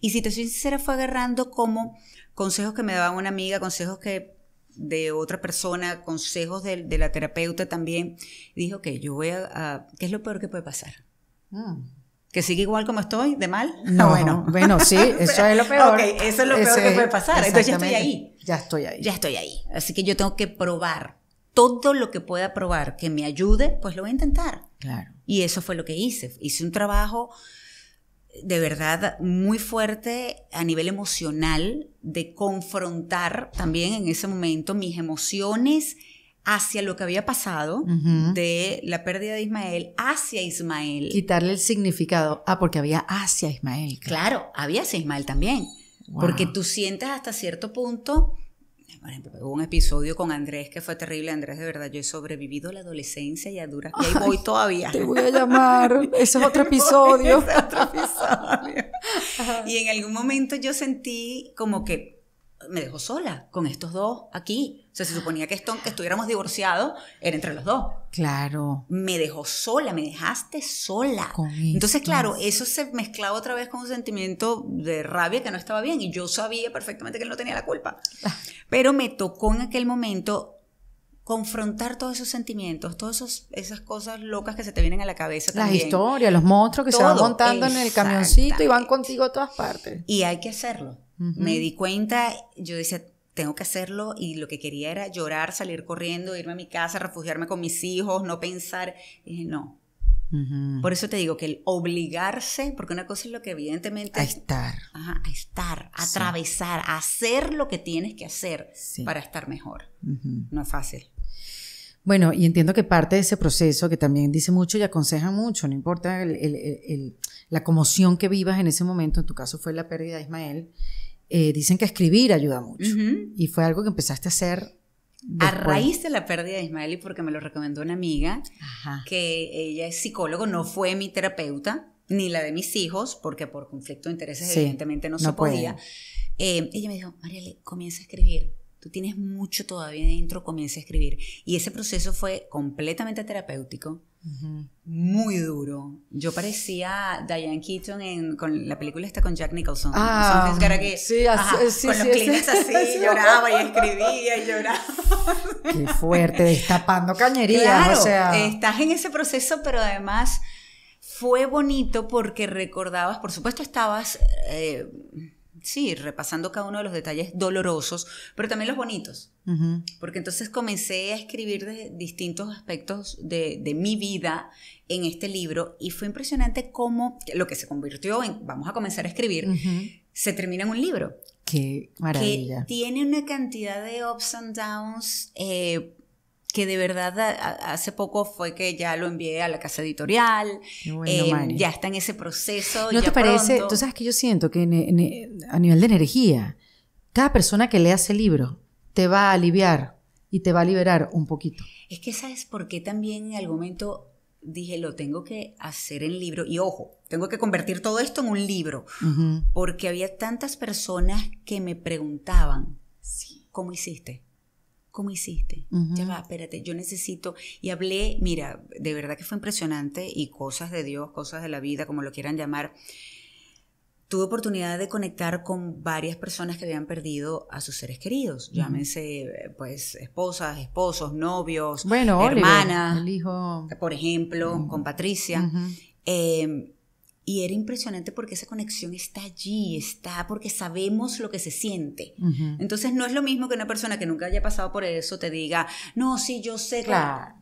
Y si te soy sincera, fue agarrando como consejos que me daba una amiga, consejos que de otra persona, consejos de, la terapeuta también. Dijo que yo voy a, ¿Qué es lo peor que puede pasar? Ah. ¿Que sigue igual como estoy, de mal? No, bueno. bueno, sí, eso es lo peor. eso es lo peor que puede pasar. Entonces ya estoy ahí. Ya estoy ahí. Ya estoy ahí. Así que yo tengo que probar todo lo que pueda probar que me ayude, pues lo voy a intentar. Claro. Y eso fue lo que hice. Hice un trabajo de verdad muy fuerte a nivel emocional de confrontar también en ese momento mis emociones hacia lo que había pasado de la pérdida de Ismael hacia Ismael. Quitarle el significado. Ah, porque había hacia Ismael. Claro, había hacia Ismael también. Porque tú sientes hasta cierto punto, por ejemplo, hubo un episodio con Andrés que fue terrible. Andrés, de verdad, yo he sobrevivido la adolescencia y a duras y ahí voy todavía. Te voy a llamar. Ese es otro episodio. Ese es otro episodio. y en algún momento yo sentí como que me dejó sola con estos dos aquí. O sea, se suponía que, que estuviéramos divorciados, era entre los dos. Claro. Me dejó sola, me dejaste sola. Entonces, claro, eso se mezclaba otra vez con un sentimiento de rabia que no estaba bien y yo sabía perfectamente que él no tenía la culpa. Ah. Pero me tocó en aquel momento confrontar todos esos sentimientos, todas esas cosas locas que se te vienen a la cabeza. Las historias, los monstruos que se van montando en el camioncito y van contigo a todas partes. Y hay que hacerlo. Me di cuenta, yo decía, tengo que hacerlo y lo que quería era llorar, salir corriendo, irme a mi casa, refugiarme con mis hijos, no pensar. no. Por eso te digo que el obligarse, porque una cosa es lo que evidentemente... A estar. a estar, atravesar, hacer lo que tienes que hacer para estar mejor. No es fácil. Bueno, y entiendo que parte de ese proceso, que también dice mucho y aconseja mucho, no importa la conmoción que vivas en ese momento, en tu caso fue la pérdida de Ismael, eh, dicen que escribir ayuda mucho. Y fue algo que empezaste a hacer. A raíz de la pérdida de Ismael y porque me lo recomendó una amiga, que ella es psicólogo, no fue mi terapeuta, ni la de mis hijos, porque por conflicto de intereses evidentemente no, se podía. Eh, ella me dijo, Mariale, comienza a escribir tú tienes mucho todavía dentro, comienza a escribir. Y ese proceso fue completamente terapéutico, muy duro. Yo parecía Diane Keaton en, con la película está con Jack Nicholson. Ah, que, sí, eh, sí, con los clientes así, lloraba y escribía y lloraba. Qué fuerte, destapando cañerías, o sea. estás en ese proceso, pero además fue bonito porque recordabas, por supuesto estabas... Eh, sí, repasando cada uno de los detalles dolorosos, pero también los bonitos. Porque entonces comencé a escribir de distintos aspectos de, mi vida en este libro y fue impresionante cómo lo que se convirtió en, vamos a comenzar a escribir, se termina en un libro. Qué maravilla. Que tiene una cantidad de ups and downs eh, que de verdad hace poco fue que ya lo envié a la casa editorial, em, ya está en ese proceso. ¿No te parece? Tú sabes que yo siento que a nivel de energía, cada persona que lea ese libro te va a aliviar y te va a liberar un poquito. Es que sabes por qué también en algún momento dije, lo tengo que hacer en libro. Y ojo, tengo que convertir todo esto en un libro, porque había tantas personas que me preguntaban, ¿cómo hiciste? ¿Cómo hiciste? Ya va, espérate, yo necesito. Y hablé, mira, de verdad que fue impresionante y cosas de Dios, cosas de la vida, como lo quieran llamar. Tuve oportunidad de conectar con varias personas que habían perdido a sus seres queridos. Llámense, pues, esposas, esposos, novios, bueno, hermanas. hijo. Por ejemplo, con Patricia. Eh, y era impresionante porque esa conexión está allí, está porque sabemos lo que se siente. Entonces no es lo mismo que una persona que nunca haya pasado por eso te diga, no, sí, yo sé. que... No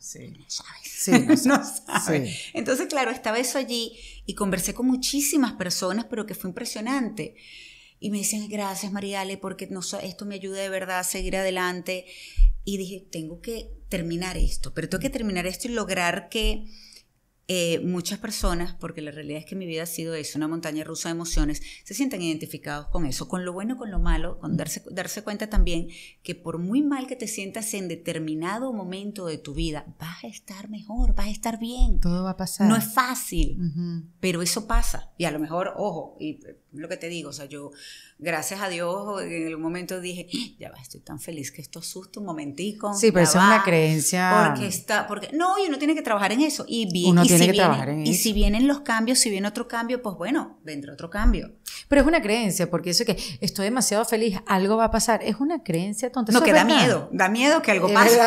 sabes. Sí, no sabes. Entonces, claro, estaba eso allí y conversé con muchísimas personas, pero que fue impresionante. Y me dicen, gracias Ale porque no, esto me ayuda de verdad a seguir adelante. Y dije, tengo que terminar esto, pero tengo que terminar esto y lograr que eh, muchas personas, porque la realidad es que mi vida ha sido eso, una montaña rusa de emociones, se sienten identificados con eso, con lo bueno, con lo malo, con darse, darse cuenta también que por muy mal que te sientas en determinado momento de tu vida, vas a estar mejor, vas a estar bien. Todo va a pasar. No es fácil, pero eso pasa. Y a lo mejor, ojo, y eh, lo que te digo, o sea, yo, gracias a Dios, en algún momento dije, ah, ya va, estoy tan feliz que esto asusta un momentico. Sí, pero eso es una creencia. Porque está, porque, no, y uno tiene que trabajar en eso. Y si que Y si vienen los cambios, si viene otro cambio, pues bueno, vendrá otro cambio. Pero es una creencia, porque eso que estoy demasiado feliz, algo va a pasar, es una creencia tonta. No, que da miedo, da miedo que algo pase.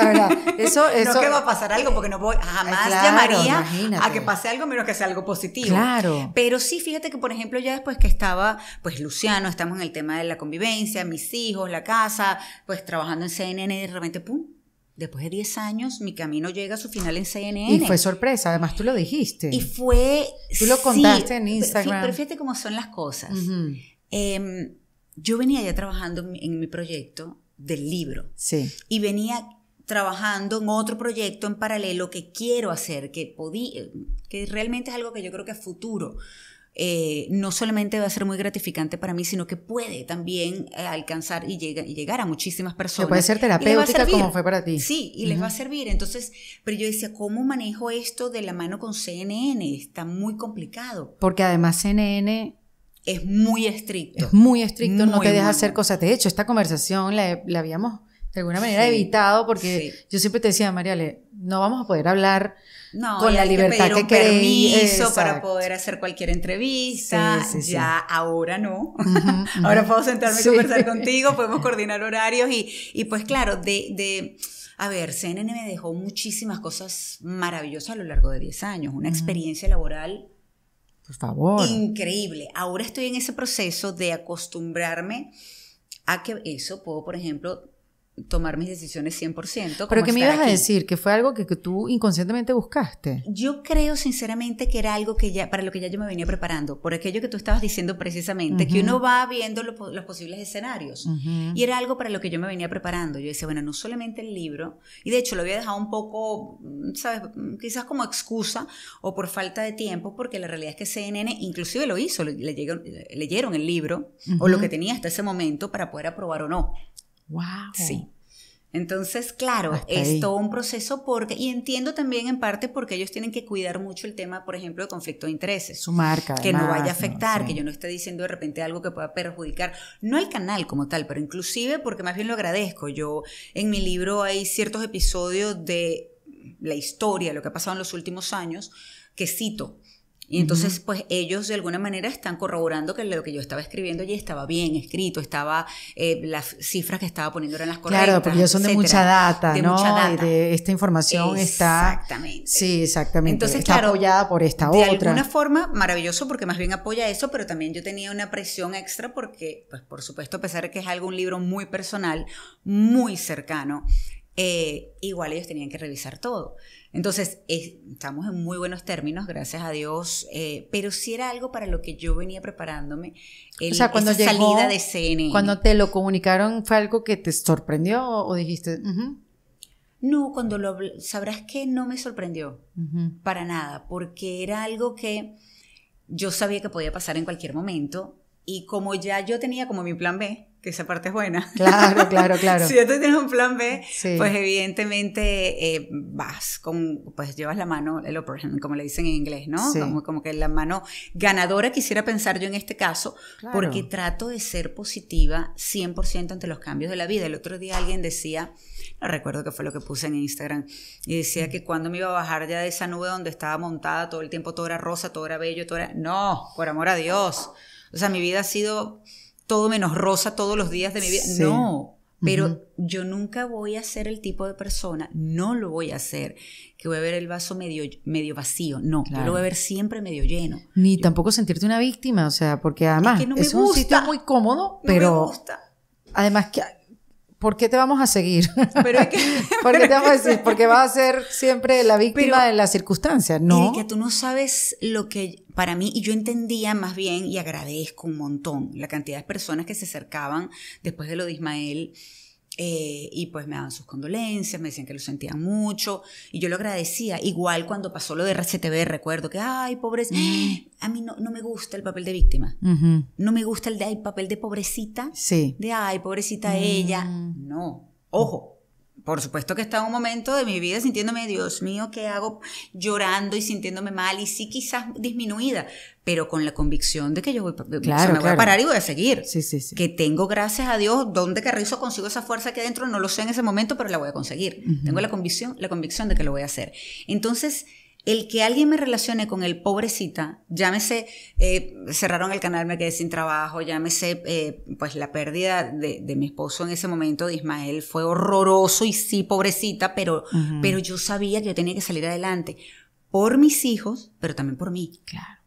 Eso, eso, no que va a pasar algo, porque no voy, ah, jamás llamaría a que pase algo menos que sea algo positivo. Claro. Pero sí, fíjate que, por ejemplo, ya después que estaba, pues Luciano, estamos en el tema de la convivencia, mis hijos, la casa, pues trabajando en CNN, y de repente, ¡pum! Después de 10 años, mi camino llega a su final en CNN. Y fue sorpresa, además tú lo dijiste. Y fue... Tú lo contaste en Instagram. Pero fíjate cómo son las cosas. Em, yo venía ya trabajando en, mi proyecto del libro. Sí. Y venía trabajando en otro proyecto en paralelo que quiero hacer, que, podí, eh, que realmente es algo que yo creo que es futuro eh, no solamente va a ser muy gratificante para mí, sino que puede también eh, alcanzar y, llegar a muchísimas personas. Que puede ser terapéutica como fue para ti. Sí, y les va a servir. Entonces, pero yo decía, ¿cómo manejo esto de la mano con CNN? Está muy complicado. Porque además CNN es muy estricto. Es muy estricto, no te deja hacer cosas. De hecho, esta conversación la, habíamos de alguna manera evitado porque yo siempre te decía, Mariale, no vamos a poder hablar no, con la libertad que, permiso para poder hacer cualquier entrevista. ya ahora no. ahora puedo sentarme y conversar contigo, podemos coordinar horarios y, y pues claro, de, de a ver, CNN me dejó muchísimas cosas maravillosas a lo largo de 10 años, una experiencia laboral por favor. Increíble. Ahora estoy en ese proceso de acostumbrarme a que eso puedo, por ejemplo, tomar mis decisiones 100%. Pero ¿qué me ibas a decir? ¿Que fue algo que, tú inconscientemente buscaste? Yo creo sinceramente que era algo que ya, para lo que ya yo me venía preparando, por aquello que tú estabas diciendo precisamente, que uno va viendo los posibles escenarios. Y era algo para lo que yo me venía preparando. Yo decía, bueno, no solamente el libro, y de hecho lo había dejado un poco, mm, ¿sabes? Mm, quizás como excusa o por falta de tiempo, porque la realidad es que CNN inclusive lo hizo, le, leyeron, el libro o lo que tenía hasta ese momento para poder aprobar o no. Wow. Sí. Entonces, claro, es todo un proceso porque, y entiendo también en parte porque ellos tienen que cuidar mucho el tema, por ejemplo, de conflicto de intereses. Su marca. Que no vaya a afectar, que yo no esté diciendo de repente algo que pueda perjudicar, no hay canal como tal, pero inclusive porque más bien lo agradezco. Yo en mi libro hay ciertos episodios de la historia, lo que ha pasado en los últimos años, que cito. Y entonces, pues ellos de alguna manera están corroborando que lo que yo estaba escribiendo allí estaba bien escrito, estaba eh, las cifras que estaba poniendo eran las correctas. Claro, porque ellos son de mucha data, de ¿no? De esta información está. Exactamente. Sí, exactamente. Entonces, está apoyada por esta otra. De alguna forma, maravilloso, porque más bien apoya eso, pero también yo tenía una presión extra porque, pues por supuesto, a pesar de que es algo, un libro muy personal, muy cercano, eh, igual ellos tenían que revisar todo. Entonces, estamos en muy buenos términos, gracias a Dios, eh, pero si era algo para lo que yo venía preparándome, en cuando salida de CNN. Cuando te lo comunicaron, ¿fue algo que te sorprendió o, dijiste? No, cuando lo sabrás que no me sorprendió para nada, porque era algo que yo sabía que podía pasar en cualquier momento y como ya yo tenía como mi plan B, que esa parte es buena. Claro, claro, claro. si tú tienes un plan B, pues evidentemente eh, vas con, pues llevas la mano, el como le dicen en inglés, ¿no? Como, como, que la mano ganadora quisiera pensar yo en este caso, porque trato de ser positiva 100% ante los cambios de la vida. El otro día alguien decía, no recuerdo que fue lo que puse en Instagram, y decía que cuando me iba a bajar ya de esa nube donde estaba montada todo el tiempo, todo era rosa, todo era bello, todo era... No, por amor a Dios. O sea, mi vida ha sido todo menos rosa todos los días de mi vida. No, pero yo nunca voy a ser el tipo de persona, no lo voy a hacer, que voy a ver el vaso medio, medio vacío. No, yo lo voy a ver siempre medio lleno. Ni tampoco sentirte una víctima, o sea, porque además es, no un sitio muy cómodo, pero me gusta. además que ¿por qué te vamos a seguir? Pero ¿Por qué te vamos a decir? Porque vas a ser siempre la víctima de las circunstancias, ¿no? que tú no sabes lo que para mí y yo entendía más bien y agradezco un montón la cantidad de personas que se acercaban después de lo de Ismael. Eh, y pues me daban sus condolencias, me decían que lo sentían mucho y yo lo agradecía. Igual cuando pasó lo de RCTV, recuerdo que, ay, pobrecita, mm. a mí no, no me gusta el papel de víctima, no me gusta el, de, papel de pobrecita, de, ay, pobrecita mm. ella, no, ojo, por supuesto que estaba un momento de mi vida sintiéndome, Dios mío, ¿qué hago? Llorando y sintiéndome mal y sí quizás disminuida, pero con la convicción de que yo voy, me voy a parar y voy a seguir. Que tengo, gracias a Dios, donde carrizo consigo esa fuerza que adentro, no lo sé en ese momento, pero la voy a conseguir. Tengo la convicción, la convicción de que lo voy a hacer. Entonces, el que alguien me relacione con el pobrecita, llámese, eh, cerraron el canal, me quedé sin trabajo, llámese, eh, pues la pérdida de, mi esposo en ese momento, de Ismael, fue horroroso y sí, pobrecita, pero, pero yo sabía que yo tenía que salir adelante por mis hijos, pero también por mí. Claro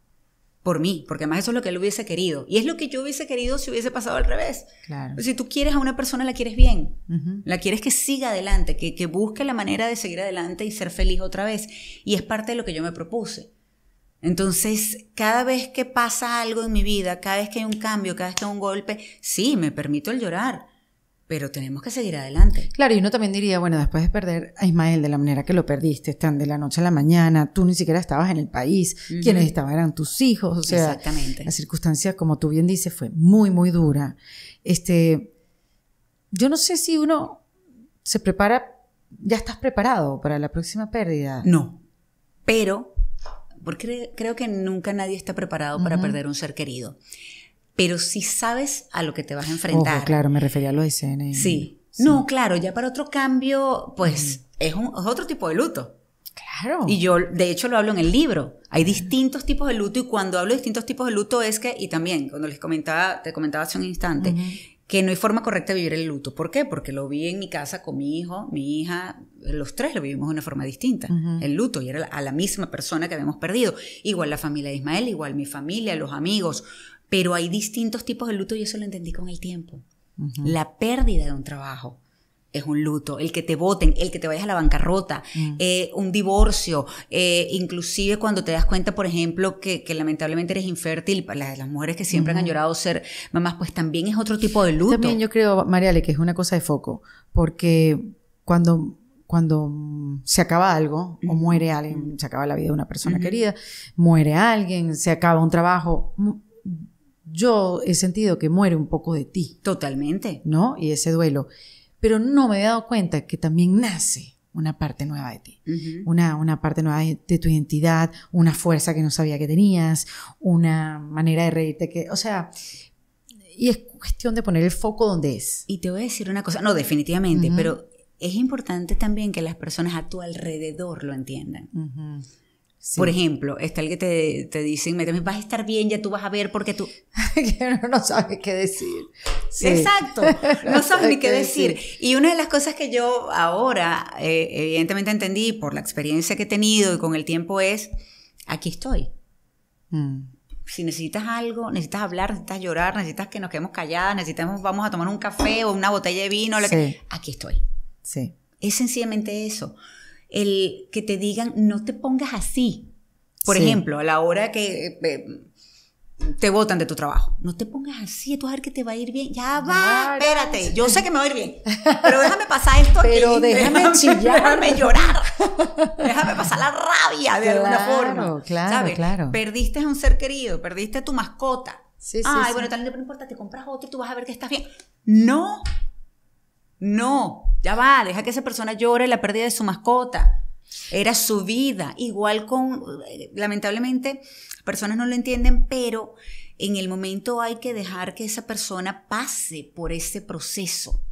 por mí, porque además eso es lo que él hubiese querido. Y es lo que yo hubiese querido si hubiese pasado al revés. Claro. Si tú quieres a una persona, la quieres bien, la quieres que siga adelante, que, que, busque la manera de seguir adelante y ser feliz otra vez. Y es parte de lo que yo me propuse. Entonces, cada vez que pasa algo en mi vida, cada vez que hay un cambio, cada vez que hay un golpe, sí, me permito el llorar, pero tenemos que seguir adelante. Claro, y uno también diría, bueno, después de perder a Ismael de la manera que lo perdiste, están de la noche a la mañana, tú ni siquiera estabas en el país, quienes estaban eran tus hijos, o sea, Exactamente. la circunstancia, como tú bien dices, fue muy, muy dura. Este, yo no sé si uno se prepara, ya estás preparado para la próxima pérdida. No, pero, porque creo que nunca nadie está preparado para perder un ser querido pero si sabes a lo que te vas a enfrentar. claro, me refería a lo de Sí. No, claro, ya para otro cambio, pues es, otro tipo de luto. Claro. Y yo, de hecho, lo hablo en el libro. Hay distintos tipos de luto y cuando hablo de distintos tipos de luto es que, y también, cuando les comentaba, te comentaba hace un instante, que no hay forma correcta de vivir el luto. ¿Por qué? Porque lo vi en mi casa con mi hijo, mi hija, los tres lo vivimos de una forma distinta. El luto, y era a la misma persona que habíamos perdido. Igual la familia de Ismael, igual mi familia, los amigos. Pero hay distintos tipos de luto y eso lo entendí con el tiempo. La pérdida de un trabajo es un luto, el que te voten, el que te vayas a la bancarrota, mm. eh, un divorcio, eh, inclusive cuando te das cuenta, por ejemplo, que, lamentablemente eres infértil, las, las mujeres que siempre han llorado ser mamás, pues también es otro tipo de luto. También yo creo, Mariale, que es una cosa de foco, porque cuando, cuando se acaba algo, o muere alguien, se acaba la vida de una persona querida, muere alguien, se acaba un trabajo, yo he sentido que muere un poco de ti. Totalmente. ¿No? Y ese duelo. Pero no me he dado cuenta que también nace una parte nueva de ti, una, una parte nueva de, tu identidad, una fuerza que no sabía que tenías, una manera de reírte que, o sea, y es cuestión de poner el foco donde es. Y te voy a decir una cosa, no, definitivamente, pero es importante también que las personas a tu alrededor lo entiendan. Por ejemplo, está el que te, dice, dicen, vas a estar bien, ya tú vas a ver porque tú... que no, sabes qué decir. Exacto, no sabes ni qué decir. Y una de las cosas que yo ahora eh, evidentemente entendí por la experiencia que he tenido y con el tiempo es, aquí estoy. Mm. Si necesitas algo, necesitas hablar, necesitas llorar, necesitas que nos quedemos calladas, necesitamos, vamos a tomar un café o una botella de vino, aquí estoy. Sí. Es sencillamente eso el que te digan, no te pongas así. Por ejemplo, a la hora que... Eh, eh, te votan de tu trabajo. No te pongas así, tú vas a ver que te va a ir bien. Ya va, espérate. Yo sé que me va a ir bien. Pero déjame pasar esto Pero aquí. déjame, chillar. llorar. Déjame pasar la rabia de alguna forma. Claro, claro. Perdiste a un ser querido, perdiste a tu mascota. Sí, sí, Ay, bueno, tal no importa, te compras otro y tú vas a ver que estás bien. No. No. Ya va, deja que esa persona llore la pérdida de su mascota. Era su vida. Igual con, eh, lamentablemente, personas no lo entienden, pero en el momento hay que dejar que esa persona pase por ese proceso.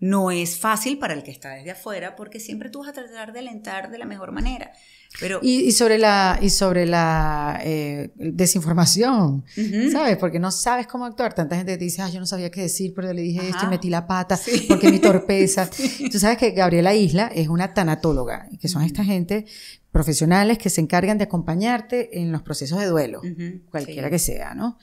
No es fácil para el que está desde afuera porque siempre tú vas a tratar de alentar de la mejor manera. Pero, y, sobre la, y sobre la eh, desinformación, ¿sabes? Porque no sabes cómo actuar. Tanta gente te dice, ah, yo no sabía qué decir, pero le dije esto y metí la pata porque mi torpeza. Tú sabes que Gabriela Isla es una tanatóloga, que son estas esta gente profesionales que se encargan de acompañarte en los procesos de duelo, cualquiera que sea, ¿no?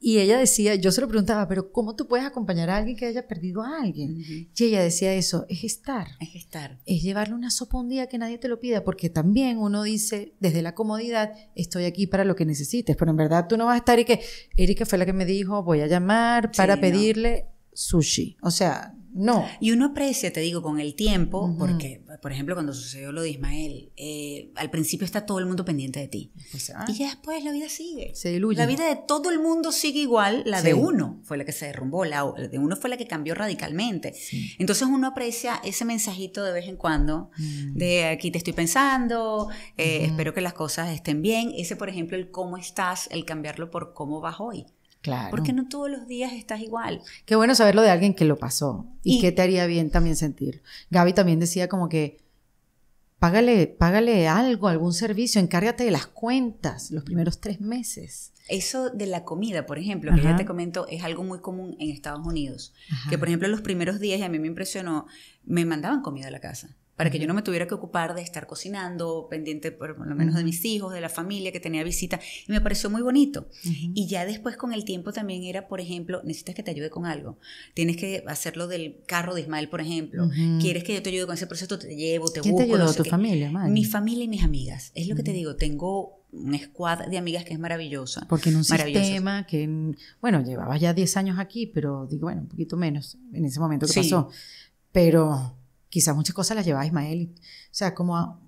Y ella decía, yo se lo preguntaba, pero ¿cómo tú puedes acompañar a alguien que haya perdido a alguien? Y ella decía eso, es estar. Es estar. Es llevarle una sopa un día que nadie te lo pida, porque también uno dice, desde la comodidad, estoy aquí para lo que necesites, pero en verdad tú no vas a estar y que, Erika fue la que me dijo, voy a llamar para pedirle sushi. O sea, no. Y uno aprecia, te digo, con el tiempo, porque, por ejemplo, cuando sucedió lo de Ismael, eh, al principio está todo el mundo pendiente de ti. Pues, ah. y ya después la vida sigue. Se La vida de todo el mundo sigue igual, la de uno fue la que se derrumbó, la, de uno fue la que cambió radicalmente. Entonces uno aprecia ese mensajito de vez en cuando, mm. de aquí te estoy pensando, eh, espero que las cosas estén bien. Ese, por ejemplo, el cómo estás, el cambiarlo por cómo vas hoy. Porque no todos los días estás igual. Qué bueno saberlo de alguien que lo pasó y, qué que te haría bien también sentir. Gaby también decía como que págale, págale algo, algún servicio, encárgate de las cuentas los primeros tres meses. Eso de la comida, por ejemplo, que ya te comento, es algo muy común en Estados Unidos. Que, por ejemplo, los primeros días, y a mí me impresionó, me mandaban comida a la casa para que yo no me tuviera que ocupar de estar cocinando, pendiente por, lo menos de mis hijos, de la familia que tenía visita, y me pareció muy bonito. Y ya después con el tiempo también era, por ejemplo, necesitas que te ayude con algo, tienes que hacerlo del carro de Ismael, por ejemplo, quieres que yo te ayude con ese proceso, te llevo, te ¿Quién busco. ¿Tu familia? Madre. Mi familia y mis amigas, es lo que te digo, tengo un squad de amigas que es maravillosa. Porque en un sistema que, bueno, llevaba ya 10 años aquí, pero digo, bueno, un poquito menos en ese momento que pasó, pero quizás muchas cosas las llevaba Ismael. o sea, como...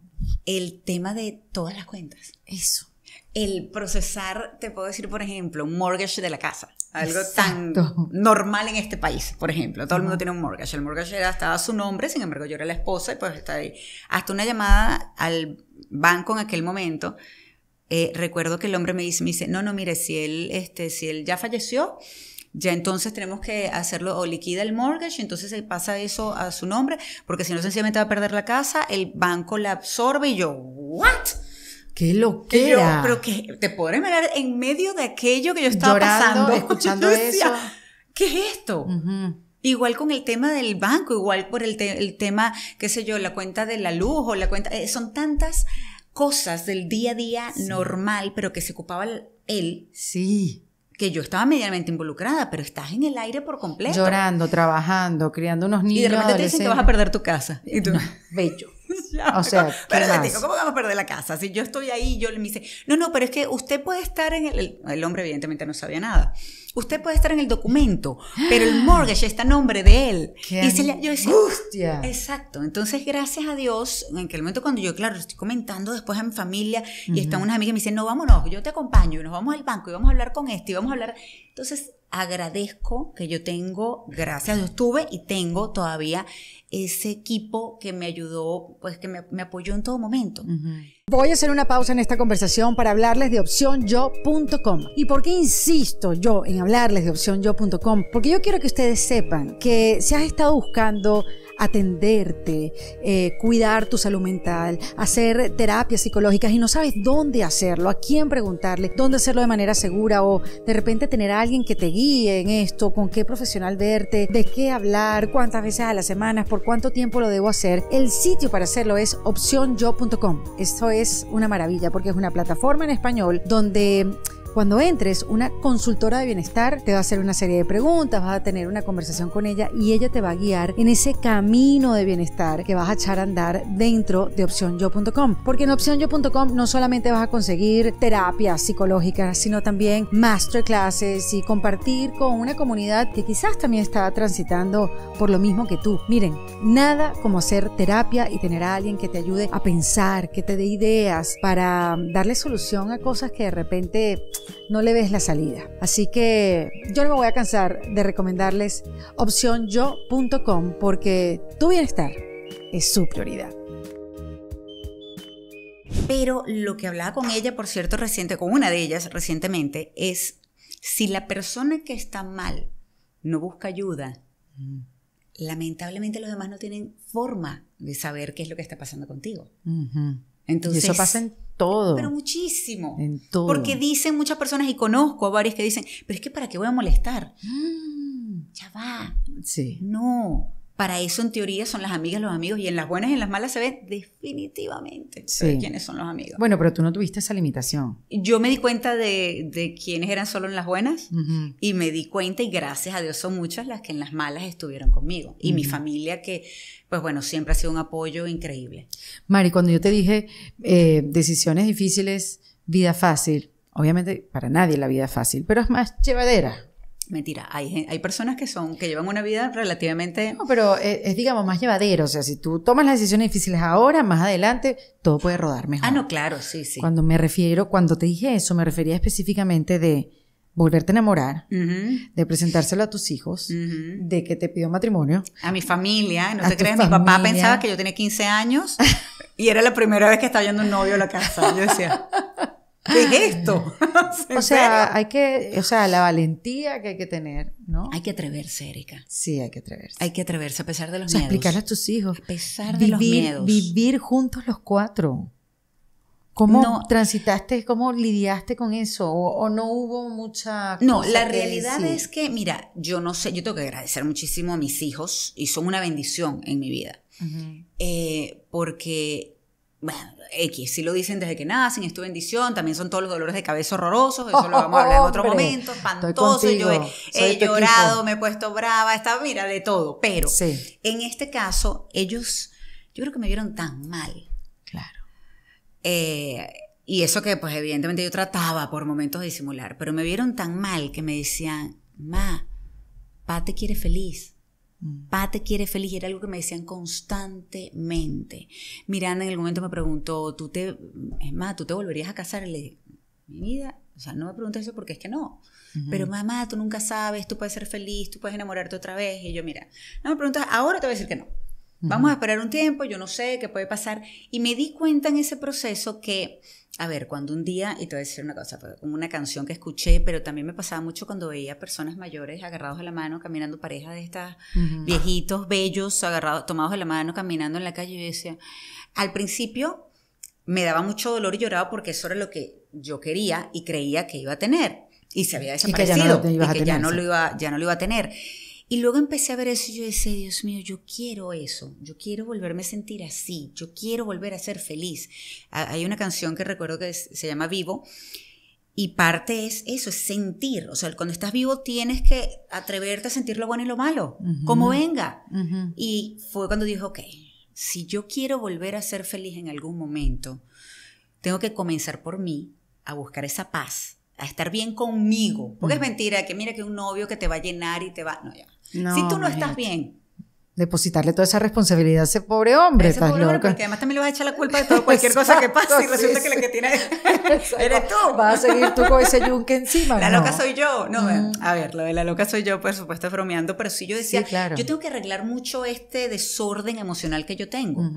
el tema de todas las cuentas. Eso. El procesar, te puedo decir, por ejemplo, un mortgage de la casa. Algo tan normal en este país, por ejemplo. Todo el mundo tiene un mortgage. El mortgage era, estaba su nombre, sin embargo, yo era la esposa y pues está ahí. Hasta una llamada al banco en aquel momento. Eh, recuerdo que el hombre me dice, me dice, no, no, mire, si él, este, si él ya falleció, ya entonces tenemos que hacerlo o liquida el mortgage, entonces se pasa eso a su nombre, porque si no sencillamente va a perder la casa, el banco la absorbe y yo, ¿what? Qué loquera. pero que te podré mirar en medio de aquello que yo estaba pasando, escuchando eso. ¿Qué es esto? Igual con el tema del banco, igual por el, tema, qué sé yo, la cuenta de la luz o la cuenta, eh, son tantas cosas del día a día normal, pero que se ocupaba él. Sí que yo estaba medianamente involucrada, pero estás en el aire por completo. Llorando, trabajando, criando unos niños. Y de repente te dicen que vas a perder tu casa. Y tú, no. o sea, ¿qué ¿cómo vamos a perder la casa? Si yo estoy ahí, yo le me dice, no, no, pero es que usted puede estar en el. El hombre, evidentemente, no sabía nada usted puede estar en el documento, pero el mortgage está a nombre de él. Qué exacto. Entonces, gracias a Dios, en aquel momento cuando yo, claro, estoy comentando después a mi familia y están unas amigas y me dicen, no, vámonos, yo te acompaño y nos vamos al banco y vamos a hablar con este y vamos a hablar. Entonces, agradezco que yo tengo, gracias a Dios tuve y tengo todavía ese equipo que me ayudó, pues que me, apoyó en todo momento. Voy a hacer una pausa en esta conversación para hablarles de opcionyo.com. ¿Y por qué insisto yo en hablarles de opcionyo.com? Porque yo quiero que ustedes sepan que si has estado buscando atenderte, eh, cuidar tu salud mental, hacer terapias psicológicas y no sabes dónde hacerlo, a quién preguntarle, dónde hacerlo de manera segura o de repente tener a alguien que te guíe en esto, con qué profesional verte, de qué hablar, cuántas veces a la semana, por cuánto tiempo lo debo hacer. El sitio para hacerlo es opcionyo.com. Esto es una maravilla porque es una plataforma en español donde cuando entres, una consultora de bienestar te va a hacer una serie de preguntas, vas a tener una conversación con ella y ella te va a guiar en ese camino de bienestar que vas a echar a andar dentro de opcionyo.com. Porque en OpciónYo.com no solamente vas a conseguir terapias psicológicas, sino también masterclasses y compartir con una comunidad que quizás también está transitando por lo mismo que tú. Miren, nada como hacer terapia y tener a alguien que te ayude a pensar, que te dé ideas para darle solución a cosas que de repente no le ves la salida. Así que yo no me voy a cansar de recomendarles opciónyo.com porque tu bienestar es su prioridad. Pero lo que hablaba con ella, por cierto, reciente, con una de ellas recientemente, es si la persona que está mal no busca ayuda, mm. lamentablemente los demás no tienen forma de saber qué es lo que está pasando contigo. Entonces, y eso pasa en todo. Pero muchísimo. En todo. Porque dicen muchas personas, y conozco a varias que dicen, pero es que para qué voy a molestar. Mm. ya va. Sí. No. Para eso, en teoría, son las amigas, los amigos, y en las buenas y en las malas se ve definitivamente quiénes son los amigos. Bueno, pero tú no tuviste esa limitación. Yo me di cuenta de, quiénes eran solo en las buenas, y me di cuenta, y gracias a Dios son muchas las que en las malas estuvieron conmigo. Y mi familia, que, pues bueno, siempre ha sido un apoyo increíble. Mari, cuando yo te dije eh, decisiones difíciles, vida fácil, obviamente para nadie la vida fácil, pero es más llevadera. Mentira, hay, hay personas que son, que llevan una vida relativamente... No, pero eh, es, digamos, más llevadero. O sea, si tú tomas las decisiones difíciles ahora, más adelante, todo puede rodar mejor. Ah, no, claro, sí, sí. Cuando me refiero, cuando te dije eso, me refería específicamente de volverte a enamorar, de presentárselo a tus hijos, de que te pido matrimonio. A mi familia, no te crees, mi papá pensaba que yo tenía 15 años y era la primera vez que estaba yendo un novio a la casa. Yo decía... ¿Qué es esto? o sea, hay que, o sea, la valentía que hay que tener, ¿no? Hay que atreverse, Erika. Sí, hay que atreverse. Hay que atreverse a pesar de los o miedos. a tus hijos. A pesar de los miedos. Vivir juntos los cuatro. ¿Cómo transitaste, cómo lidiaste con eso? ¿O, no hubo mucha... No, la realidad es que, mira, yo no sé, yo tengo que agradecer muchísimo a mis hijos y son una bendición en mi vida. Eh, porque bueno, X, si lo dicen desde que nacen, es tu bendición, también son todos los dolores de cabeza horrorosos, eso lo vamos a hablar en otro momento, espantoso, yo he, llorado, me he puesto brava, está, mira, de todo, pero en este caso, ellos, yo creo que me vieron tan mal. Claro. Eh, y eso que, pues, evidentemente yo trataba por momentos de disimular, pero me vieron tan mal que me decían, ma, pa te quiere feliz. Pa te quiere feliz, y era algo que me decían constantemente. Miranda en el momento me preguntó, ¿tú te, es más, tú te volverías a casar? le dije, mi vida, o sea, no me preguntas eso porque es que no. Pero mamá, tú nunca sabes, tú puedes ser feliz, tú puedes enamorarte otra vez. Y yo, mira, no me preguntas, ahora te voy a decir que no. Vamos a esperar un tiempo, yo no sé qué puede pasar. Y me di cuenta en ese proceso que a ver, cuando un día, y te voy a decir una cosa, como una canción que escuché, pero también me pasaba mucho cuando veía personas mayores agarrados a la mano, caminando pareja de estas viejitos, bellos, agarrados, tomados de la mano, caminando en la calle. Y decía, al principio me daba mucho dolor y lloraba porque eso era lo que yo quería y creía que iba a tener. Y se había desaparecido. que ya no lo iba a tener. Y luego empecé a ver eso y yo decía, Dios mío, yo quiero eso, yo quiero volverme a sentir así, yo quiero volver a ser feliz. Hay una canción que recuerdo que se llama Vivo y parte es eso, es sentir. O sea, cuando estás vivo tienes que atreverte a sentir lo bueno y lo malo, como venga. Y fue cuando dije, ok, si yo quiero volver a ser feliz en algún momento, tengo que comenzar por mí a buscar esa paz, a estar bien conmigo. Porque es mentira que mira que un novio que te va a llenar y te va... No, ya si tú no estás bien, depositarle toda esa responsabilidad a ese pobre hombre. Ese pobre hombre, porque además también le vas a echar la culpa de todo cualquier cosa que pase y resulta que la que tiene eres tú. Vas a seguir tú con ese yunque encima. La loca soy yo. No, mm. a ver, lo de la loca soy yo, por supuesto, bromeando, pero sí yo decía, yo tengo que arreglar mucho este desorden emocional que yo tengo.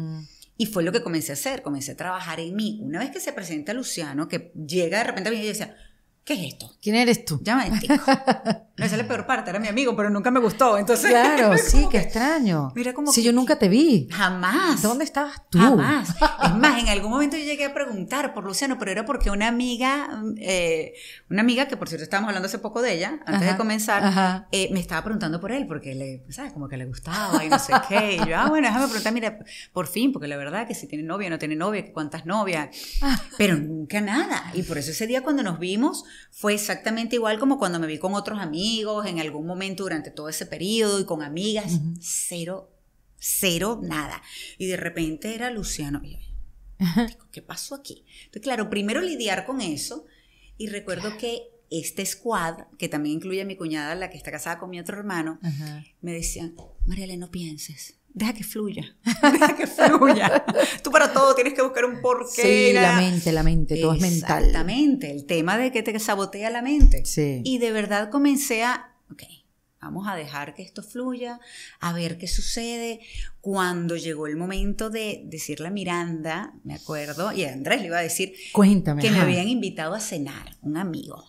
Y fue lo que comencé a hacer, comencé a trabajar en mí. Una vez que se presenta Luciano, que llega de repente a mí y yo decía, ¿qué es esto? ¿Quién eres tú? Llama esa es la peor parte, era mi amigo, pero nunca me gustó, entonces... Claro, sí, qué extraño. Mira cómo Si yo nunca te vi. Jamás. ¿Dónde estabas tú? Jamás. Es más, en algún momento yo llegué a preguntar por Luciano, pero era porque una amiga eh, una amiga que, por cierto, estábamos hablando hace poco de ella, antes de comenzar, eh, me estaba preguntando por él, porque le, pues, ¿sabes? Como que le gustaba y no sé qué. Y yo, ah, bueno, déjame preguntar, mira, por fin, porque la verdad que si tiene novia o no tiene novia, cuántas novias. Ah. Pero nunca nada. Y por eso ese día cuando nos vimos fue exactamente igual como cuando me vi con otros amigos en algún momento durante todo ese periodo y con amigas. Cero, cero, nada. Y de repente era Luciano. Y yo, ¿Qué pasó aquí? Entonces, claro, primero lidiar con eso y recuerdo que este squad, que también incluye a mi cuñada, la que está casada con mi otro hermano, me decían, Mariela, no pienses. Deja que fluya, deja que fluya. Tú para todo tienes que buscar un porqué. Sí, la mente, la mente, todo es mental. Exactamente, el tema de que te sabotea la mente. Y de verdad comencé a, Vamos a dejar que esto fluya, a ver qué sucede. Cuando llegó el momento de decirle a Miranda, me acuerdo, y Andrés le iba a decir Cuéntame, que me habían invitado a cenar, un amigo.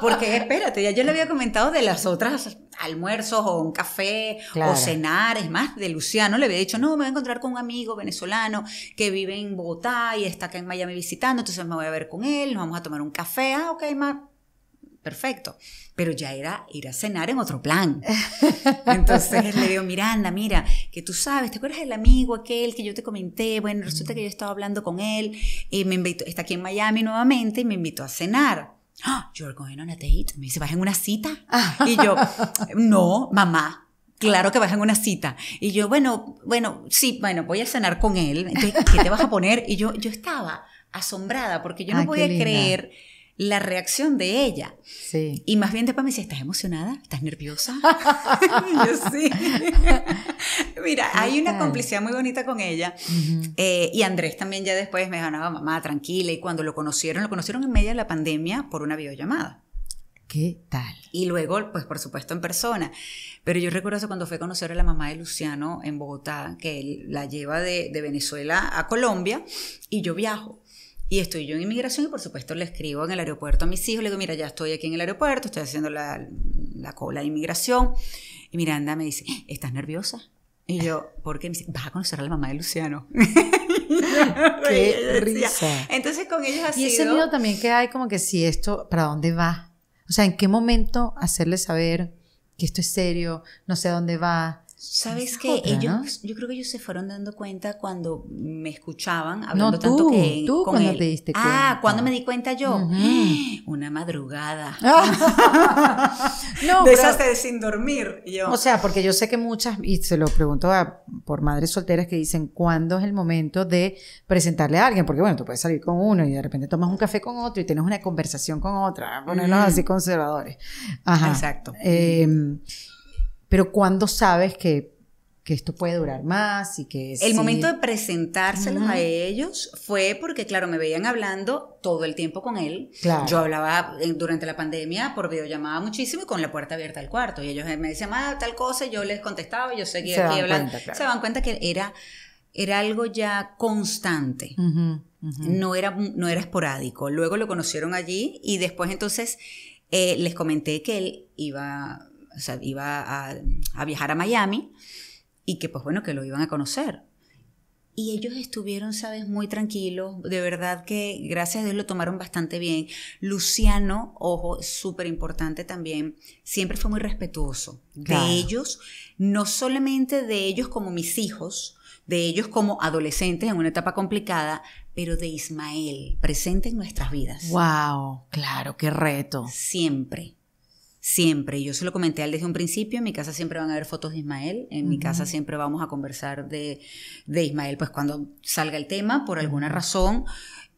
Porque espérate, ya yo le había comentado de las otras almuerzos o un café o cenar, es más, de Luciano le había dicho, no, me voy a encontrar con un amigo venezolano que vive en Bogotá y está acá en Miami visitando, entonces me voy a ver con él, nos vamos a tomar un café, ah, ok, más perfecto pero ya era ir a cenar en otro plan. Entonces le digo, Miranda, mira, que tú sabes, ¿te acuerdas del amigo aquel que yo te comenté? Bueno, resulta que yo estaba hablando con él, y eh, me invitó, está aquí en Miami nuevamente y me invitó a cenar. ¡Ah! you're going on a date. Me dice, ¿vas en una cita? Y yo, no, mamá, Claro que vas en una cita. Y yo, bueno, bueno, sí, bueno, voy a cenar con él. Entonces, ¿qué te vas a poner? Y yo, yo estaba asombrada porque yo no voy ah, podía creer la reacción de ella. Y más bien después me dice ¿estás emocionada? ¿Estás nerviosa? yo sí. Mira, hay una complicidad muy bonita con ella. Eh, y Andrés también ya después me dijo, mamá, tranquila. Y cuando lo conocieron, lo conocieron en medio de la pandemia por una videollamada. ¿Qué tal? Y luego, pues por supuesto, en persona. Pero yo recuerdo eso cuando fue a conocer a la mamá de Luciano en Bogotá, que él la lleva de Venezuela a Colombia, y yo viajo. Y estoy yo en inmigración y por supuesto le escribo en el aeropuerto a mis hijos, le digo, mira, ya estoy aquí en el aeropuerto, estoy haciendo la, la cola de inmigración. Y Miranda me dice, ¿estás nerviosa? Y yo, ¿por qué? Me dice, vas a conocer a la mamá de Luciano. ¡Qué risa! Entonces con ellos así. Y ese miedo también que hay como que si esto, ¿para dónde va? O sea, ¿en qué momento hacerle saber que esto es serio, no sé a dónde va, Sabes qué? ellos, pues, yo creo que ellos se fueron dando cuenta cuando me escuchaban hablando tanto que tú cuando te diste ah, cuenta. Ah, cuando me di cuenta yo, una madrugada. no, de sin dormir. O sea, porque yo sé que muchas y se lo pregunto por madres solteras que dicen cuándo es el momento de presentarle a alguien, porque bueno, tú puedes salir con uno y de repente tomas un café con otro y tienes una conversación con otra, Ponernos así conservadores. Ajá. Exacto. Eh, pero cuando sabes que, esto puede durar más y que... El momento de presentárselos a ellos fue porque, claro, me veían hablando todo el tiempo con él. Yo hablaba eh, durante la pandemia por videollamada muchísimo y con la puerta abierta al cuarto. Y ellos eh, me decían, ah, tal cosa, y yo les contestaba y yo seguía aquí hablando. Se dan cuenta que era, era algo ya constante. no, era, no era esporádico. Luego lo conocieron allí y después entonces eh, les comenté que él iba o sea, iba a, viajar a Miami y que pues bueno, que lo iban a conocer. Y ellos estuvieron, sabes, muy tranquilos, de verdad que gracias a Dios lo tomaron bastante bien. Luciano, ojo, súper importante también, siempre fue muy respetuoso de ellos, no solamente de ellos como mis hijos, de ellos como adolescentes en una etapa complicada, pero de Ismael, presente en nuestras vidas. ¡Wow! Claro, qué reto. Siempre. Siempre, yo se lo comenté al desde un principio, en mi casa siempre van a haber fotos de Ismael, en mi casa siempre vamos a conversar de, de, Ismael, pues cuando salga el tema, por alguna razón,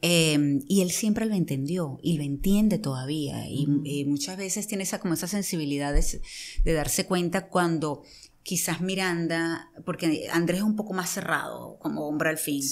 em, y él siempre lo entendió y lo entiende todavía, y, muchas veces tiene esa, como esa sensibilidad de, darse cuenta cuando quizás Miranda, porque Andrés es un poco más cerrado como hombre al fin.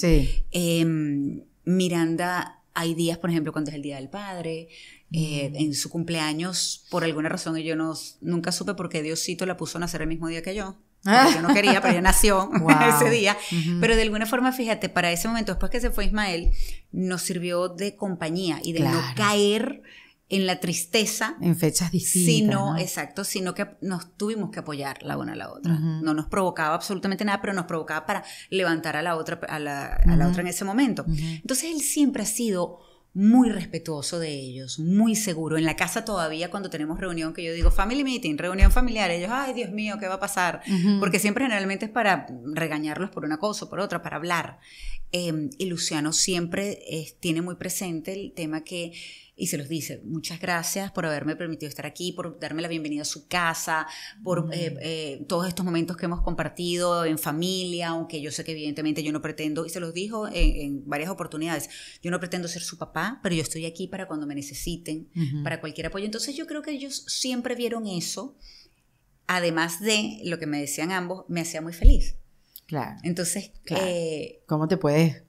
Em, Miranda, hay días, por ejemplo, cuando es el Día del Padre, eh, en su cumpleaños, por alguna razón, y yo no, nunca supe por qué Diosito la puso a nacer el mismo día que yo. Yo no quería, pero ella nació ese día. Pero de alguna forma, fíjate, para ese momento, después que se fue Ismael, nos sirvió de compañía y de no caer en la tristeza. En fechas distintas. Sino, ¿no? exacto, sino que nos tuvimos que apoyar la una a la otra. No nos provocaba absolutamente nada, pero nos provocaba para levantar a la otra, a la, a la otra en ese momento. Entonces él siempre ha sido muy respetuoso de ellos, muy seguro. En la casa todavía cuando tenemos reunión, que yo digo family meeting, reunión familiar, ellos, ay Dios mío, ¿qué va a pasar? Porque siempre generalmente es para regañarlos por una cosa o por otra, para hablar. Em, y Luciano siempre eh, tiene muy presente el tema que y se los dice, muchas gracias por haberme permitido estar aquí, por darme la bienvenida a su casa, por mm. eh, eh, todos estos momentos que hemos compartido en familia, aunque yo sé que evidentemente yo no pretendo, y se los dijo en, varias oportunidades, yo no pretendo ser su papá, pero yo estoy aquí para cuando me necesiten, para cualquier apoyo. Entonces yo creo que ellos siempre vieron eso, además de lo que me decían ambos, me hacía muy feliz. Claro. Entonces, claro. Eh, ¿cómo te puedes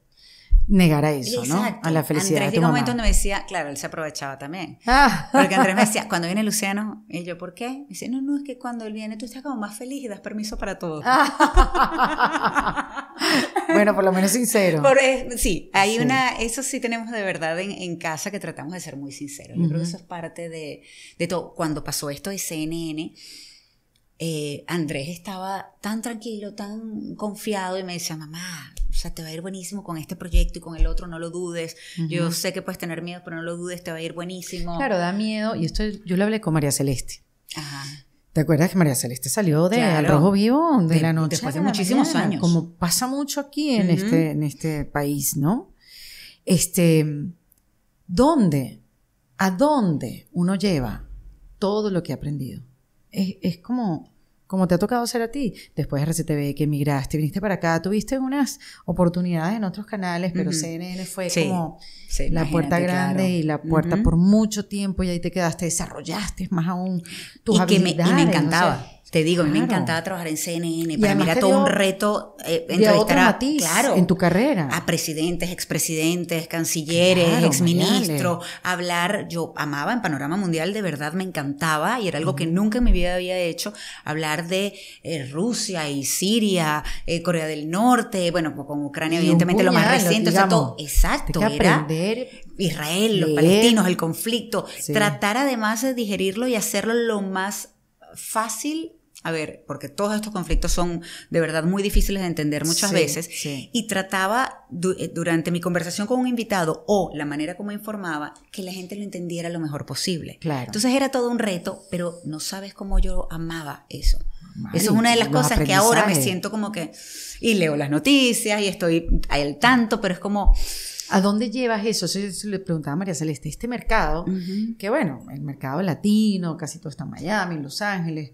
negar a eso, Exacto. ¿no? A la felicidad. de tu mamá. un momento donde me decía, claro, él se aprovechaba también. Ah. Porque Andrés me decía, cuando viene Luciano, y yo, ¿por qué? Me dice, no, no, es que cuando él viene tú estás como más feliz y das permiso para todo. Ah. bueno, por lo menos sincero. Eh, sí, hay una, eso sí tenemos de verdad en, en, casa que tratamos de ser muy sinceros. Yo creo que eso es parte de, de todo. Cuando pasó esto de CNN, eh, Andrés estaba tan tranquilo, tan confiado y me decía, mamá, o sea, te va a ir buenísimo con este proyecto y con el otro, no lo dudes. Yo sé que puedes tener miedo, pero no lo dudes, te va a ir buenísimo. Claro, da miedo. Y esto yo lo hablé con María Celeste. Ajá. ¿Te acuerdas que María Celeste salió de Rojo Vivo de, la noche? Después de, muchísimos años. Como pasa mucho aquí en, este, en este país, ¿no? Este, ¿dónde, a dónde uno lleva todo lo que ha aprendido? Es, es como como te ha tocado ser a ti. Después de RCTV que emigraste, viniste para acá, tuviste unas oportunidades en otros canales, pero CNN fue como la puerta grande y la puerta por mucho tiempo y ahí te quedaste, desarrollaste más aún tus y habilidades. me, y me encantaba. Te digo, a mí me encantaba trabajar en CNN, para mí era todo un reto eh, entrevistar a, claro, en tu carrera. a presidentes, expresidentes, cancilleres, exministros, hablar, yo amaba en Panorama Mundial, de verdad me encantaba y era algo que nunca en mi vida había hecho, hablar de eh, Rusia y Siria, eh, Corea del Norte, bueno, pues con Ucrania evidentemente lo más reciente, todo, exacto, era Israel, los palestinos, el conflicto, tratar además de digerirlo y hacerlo lo más fácil a ver, porque todos estos conflictos son de verdad muy difíciles de entender muchas veces, y trataba eh, durante mi conversación con un invitado o la manera como informaba que la gente lo entendiera lo mejor posible. Claro. Entonces era todo un reto, pero no sabes cómo yo amaba eso. eso es una de las cosas que ahora me siento como que, y leo las noticias y estoy al tanto, pero es como ¿A dónde llevas eso? Eso le preguntaba a María Celeste, este mercado, que bueno, el mercado latino, casi todo está en Miami, en Los Ángeles,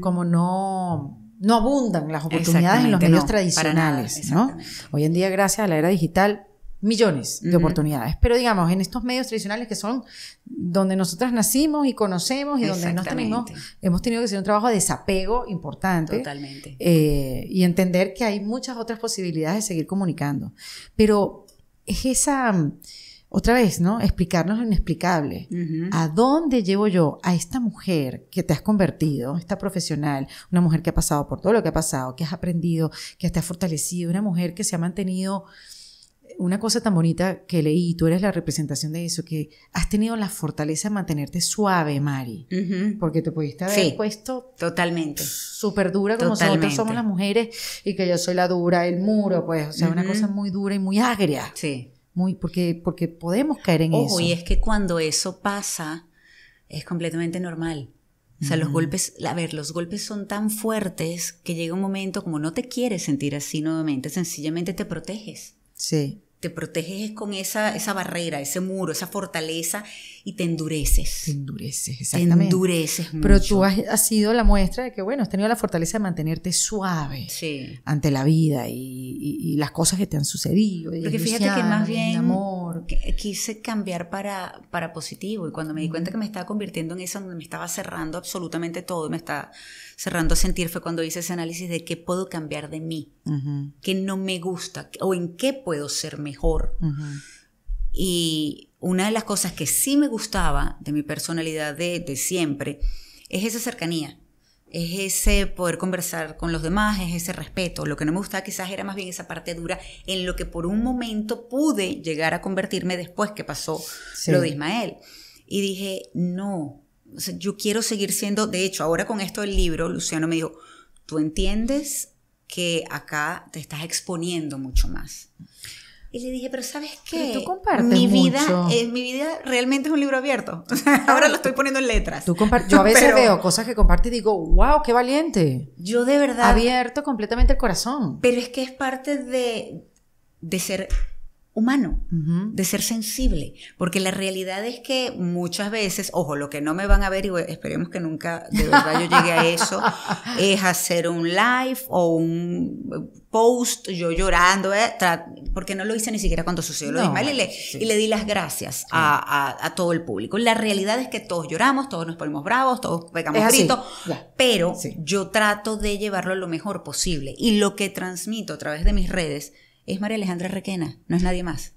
como no, no abundan las oportunidades en los medios tradicionales, ¿no? Hoy en día, gracias a la era digital, millones de oportunidades. Pero digamos, en estos medios tradicionales que son donde nosotras nacimos y conocemos y donde nos tenemos, hemos tenido que hacer un trabajo de desapego importante. Totalmente. Eh, y entender que hay muchas otras posibilidades de seguir comunicando. Pero es esa, mm, otra vez, ¿no? Explicarnos lo inexplicable. ¿A dónde llevo yo a esta mujer que te has convertido, esta profesional, una mujer que ha pasado por todo lo que ha pasado, que has aprendido, que te has fortalecido, una mujer que se ha mantenido una cosa tan bonita que leí, y tú eres la representación de eso, que has tenido la fortaleza de mantenerte suave, Mari, porque te pudiste haber puesto totalmente súper dura como nosotros somos las mujeres y que yo soy la dura, el muro, pues, o sea, una cosa muy dura y muy agria. Sí. Muy, porque, porque podemos caer en eso. Y es que cuando eso pasa, es completamente normal. O sea, los golpes, a ver, los golpes son tan fuertes que llega un momento como no te quieres sentir así nuevamente, sencillamente te proteges. Sí te proteges con esa, esa barrera, ese muro, esa fortaleza y te endureces. Te endureces, exactamente. Te endureces mucho. Pero tú has, sido la muestra de que, bueno, has tenido la fortaleza de mantenerte suave ante la vida y, las cosas que te han sucedido. Porque fíjate que más bien amor. Eh, quise cambiar para, para positivo y cuando me di cuenta que me estaba convirtiendo en eso, donde me estaba cerrando absolutamente todo, me estaba cerrando a sentir fue cuando hice ese análisis de qué puedo cambiar de mí, qué no me gusta o en qué puedo ser mejor. Y una de las cosas que sí me gustaba de mi personalidad de, siempre es esa cercanía es ese poder conversar con los demás, es ese respeto. Lo que no me gustaba quizás era más bien esa parte dura en lo que por un momento pude llegar a convertirme después que pasó lo de Ismael. Y dije, no, yo quiero seguir siendo, de hecho, ahora con esto del libro, Luciano me dijo, tú entiendes que acá te estás exponiendo mucho más. Y le dije, pero ¿sabes qué? Pero tú compartes mi vida, mi vida realmente es un libro abierto. Ahora lo estoy poniendo en letras. yo a veces veo cosas que compartes y digo, wow, qué valiente. Yo de verdad. Abierto completamente el corazón. Pero es que es parte de, de ser humano, de ser sensible, porque la realidad es que muchas veces, ojo, lo que no me van a ver, y esperemos que nunca de verdad yo llegue a eso, es hacer un live o un post, yo llorando, eh, porque no lo hice ni siquiera cuando sucedió lo mismo, y le, di las gracias a, todo el público. La realidad es que todos lloramos, todos nos ponemos bravos, todos pegamos gritos, pero yo trato de llevarlo lo mejor posible, y lo que transmito a través de mis redes, es María Alejandra Requena, no es nadie más.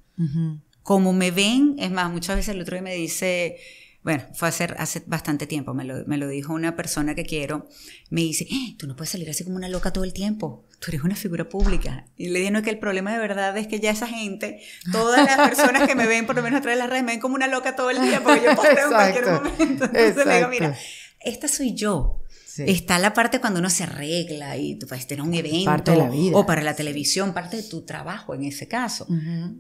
Como me ven, es más, muchas veces el otro día me dice, bueno, fue hace, bastante tiempo, me lo, me lo, dijo una persona que quiero, me dice, eh, tú no puedes salir así como una loca todo el tiempo, tú eres una figura pública. Y le dije, no, que el problema de verdad es que ya esa gente, todas las personas que me ven, por lo menos a través de las redes, me ven como una loca todo el día, porque yo posteo en cualquier momento. Entonces digo, mira, esta soy yo, Está la parte cuando uno se arregla y tú a tener un evento. Parte de la vida. O para la televisión, parte de tu trabajo en ese caso.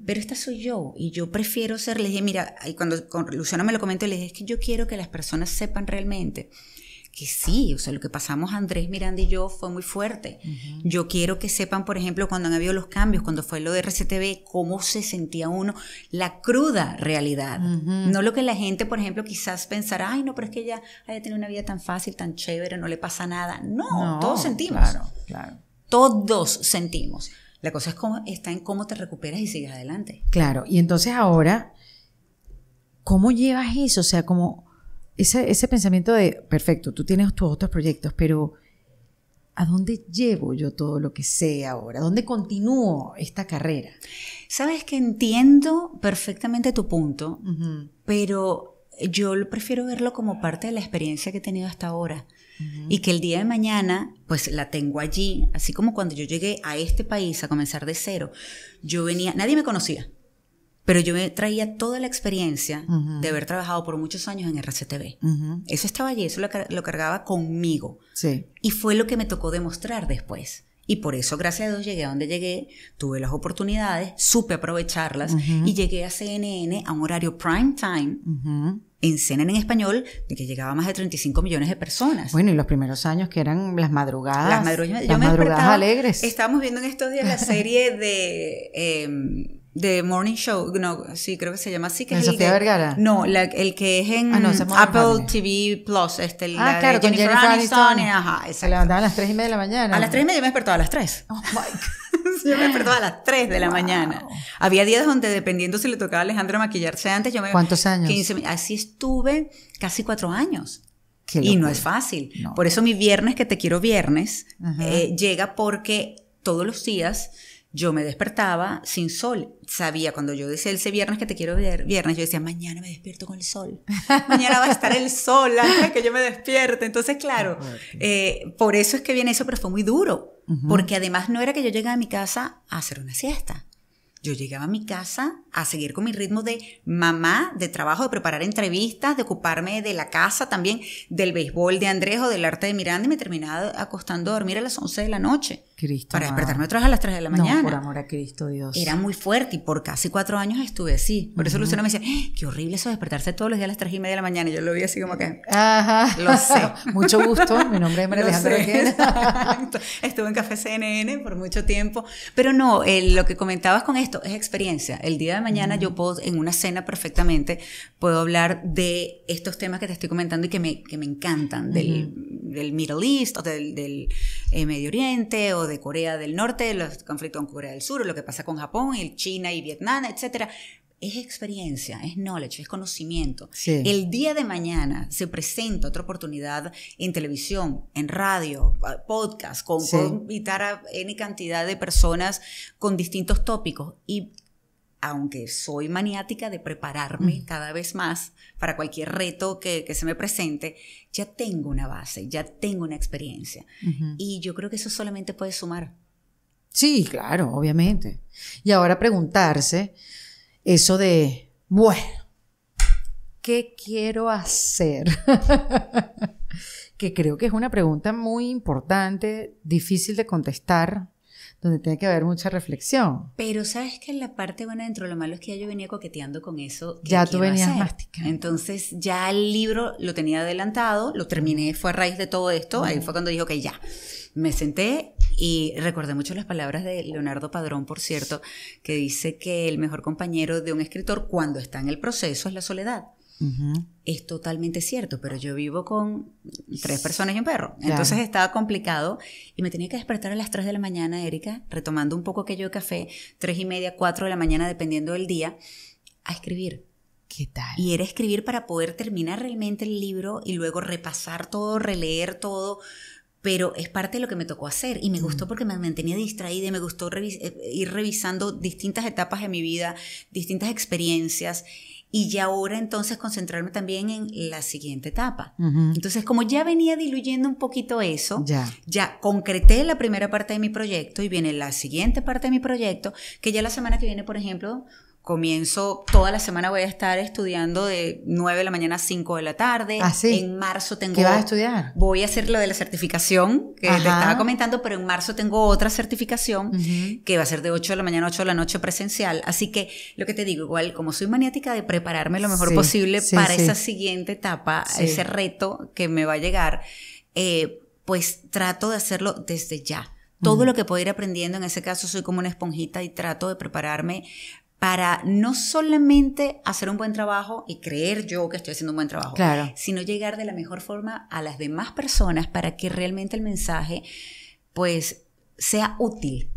Pero esta soy yo y yo prefiero ser, les dije, mira, y cuando con Luciana me lo comento les dije, es que yo quiero que las personas sepan realmente que sí, o sea, lo que pasamos Andrés Miranda y yo fue muy fuerte. Yo quiero que sepan, por ejemplo, cuando han habido los cambios, cuando fue lo de RCTV, cómo se sentía uno, la cruda realidad. No lo que la gente, por ejemplo, quizás pensará, ay, no, pero es que ella haya tenido una vida tan fácil, tan chévere, no le pasa nada. No, todos sentimos. Claro, claro. Todos sentimos. La cosa es cómo, está en cómo te recuperas y sigues adelante. Claro, y entonces ahora, ¿cómo llevas eso? O sea, como ese, pensamiento de, perfecto, tú tienes tus otros proyectos, pero ¿a dónde llevo yo todo lo que sé ahora? ¿A dónde continúo esta carrera? Sabes que entiendo perfectamente tu punto, pero yo prefiero verlo como parte de la experiencia que he tenido hasta ahora. Y que el día de mañana, pues la tengo allí, así como cuando yo llegué a este país a comenzar de cero, yo venía, nadie me conocía, pero yo me traía toda la experiencia de haber trabajado por muchos años en RCTV. Eso estaba allí, eso lo, cargaba conmigo. Y fue lo que me tocó demostrar después. Y por eso, gracias a Dios, llegué a donde llegué, tuve las oportunidades, supe aprovecharlas y llegué a CNN a un horario prime time. En CNN en español, de que llegaba más de 35 millones de personas. Bueno, y los primeros años que eran las madrugadas. Las, madrugadas alegres. Estábamos viendo en estos días la serie de em, de Morning Show, no, sí, creo que se llama así. Que es Sofía el Vergara? No, el que es en ah, Apple TV Plus, este, el ah, claro, con Jennifer Aniston. ajá, exacto. Se levantaba a las 3 y media de la mañana. A las 3 y media oh, yo me despertaba a las 3. Oh yo me despertaba a las 3 de la mañana. Había días donde, dependiendo si le tocaba a Alejandro maquillarse antes, yo me... ¿Cuántos años? 15, así estuve casi 4 años. Y no es fácil. Por eso mi viernes, que te quiero viernes, eh, llega porque todos los días yo me despertaba sin sol. Sabía cuando yo decía ese viernes que te quiero ver, viernes, yo decía, mañana me despierto con el sol. Mañana va a estar el sol antes que yo me despierte. Entonces, claro, eh, por eso es que viene eso, pero fue muy duro. Porque además no era que yo llegara a mi casa a hacer una siesta. Yo llegaba a mi casa a seguir con mi ritmo de mamá, de trabajo, de preparar entrevistas, de ocuparme de la casa también, del béisbol de Andrés o del arte de Miranda y me terminaba acostando a dormir a las 11 de la noche. Para despertarme otra vez a las 3 de la mañana. No, por amor a Cristo, Dios. Era muy fuerte y por casi cuatro años estuve así. Por eso Luciano me decía, ¡Ah! qué horrible eso despertarse todos los días a las 3 y media de la mañana. Y yo lo vi así como que. Ajá. Lo sé. mucho gusto. Mi nombre es María Alejandra Estuve en Café CNN por mucho tiempo. Pero no, lo que comentabas con esto es experiencia. El día de mañana yo puedo, en una cena perfectamente, puedo hablar de estos temas que te estoy comentando y que me, que me encantan, del, Middle East o del, eh, Medio Oriente o de Corea del Norte, los conflictos con Corea del Sur, lo que pasa con Japón, y China y Vietnam, etcétera. Es experiencia, es knowledge, es conocimiento. El día de mañana se presenta otra oportunidad en televisión, en radio, eh, podcast, con invitar a N cantidad de personas con distintos tópicos y aunque soy maniática de prepararme mm. cada vez más para cualquier reto que, se me presente, ya tengo una base, ya tengo una experiencia. Y yo creo que eso solamente puede sumar. Sí, claro, obviamente. Y ahora preguntarse eso de, bueno, ¿qué quiero hacer? que creo que es una pregunta muy importante, difícil de contestar, donde tiene que haber mucha reflexión. Pero sabes que en la parte buena dentro lo malo es que yo venía coqueteando con eso. ya tú venías masticando. Entonces ya el libro lo tenía adelantado, lo terminé, fue a raíz de todo esto, ahí fue cuando dije, que ya. Me senté y recordé mucho las palabras de Leonardo Padrón, por cierto, que dice que el mejor compañero de un escritor cuando está en el proceso es la soledad. Es totalmente cierto, pero yo vivo con tres personas y un perro. Entonces estaba complicado y me tenía que despertar a las 3 de la mañana, Erika, retomando un poco aquello de café, tres y media, 4 de la mañana, dependiendo del día, a escribir. ¿Qué tal? Y era escribir para poder terminar realmente el libro y luego repasar todo, releer todo, pero es parte de lo que me tocó hacer y me gustó mm. porque me mantenía distraída y me gustó eh, ir revisando distintas etapas de mi vida, distintas experiencias y ya ahora entonces concentrarme también en la siguiente etapa. Entonces, como ya venía diluyendo un poquito eso, ya. ya concreté la primera parte de mi proyecto y viene la siguiente parte de mi proyecto, que ya la semana que viene, por ejemplo, comienzo, toda la semana voy a estar estudiando de 9 de la mañana a 5 de la tarde. ¿Ah, En marzo tengo... ¿Qué vas a estudiar? Voy a hacer lo de la certificación que te estaba comentando, pero en marzo tengo otra certificación que va a ser de 8 de la mañana a 8 de la noche presencial. Así que lo que te digo, igual como soy maniática de prepararme lo mejor posible para esa siguiente etapa, ese reto que me va a llegar, eh, pues trato de hacerlo desde ya. Todo lo que puedo ir aprendiendo, en ese caso soy como una esponjita y trato de prepararme para no solamente hacer un buen trabajo y creer yo que estoy haciendo un buen trabajo, sino llegar de la mejor forma a las demás personas para que realmente el mensaje pues sea útil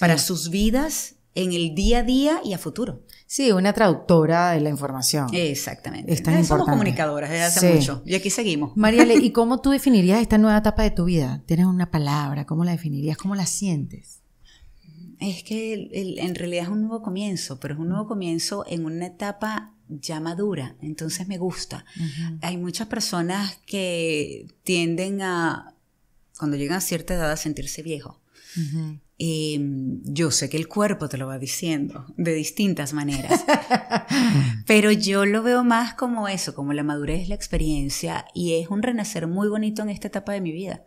para sus vidas en el día a día y a futuro. Sí, una traductora de la información. Exactamente. Es Somos comunicadoras desde hace mucho. Y aquí seguimos. Mariale, ¿y cómo tú definirías esta nueva etapa de tu vida? ¿Tienes una palabra? ¿Cómo la definirías? ¿Cómo la sientes? es que en realidad es un nuevo comienzo, pero es un nuevo comienzo en una etapa ya madura, entonces me gusta. Hay muchas personas que tienden a, cuando llegan a cierta edad, a sentirse viejo. Mm, yo sé que el cuerpo te lo va diciendo de distintas maneras, pero yo lo veo más como eso, como la madurez, la experiencia, y es un renacer muy bonito en esta etapa de mi vida.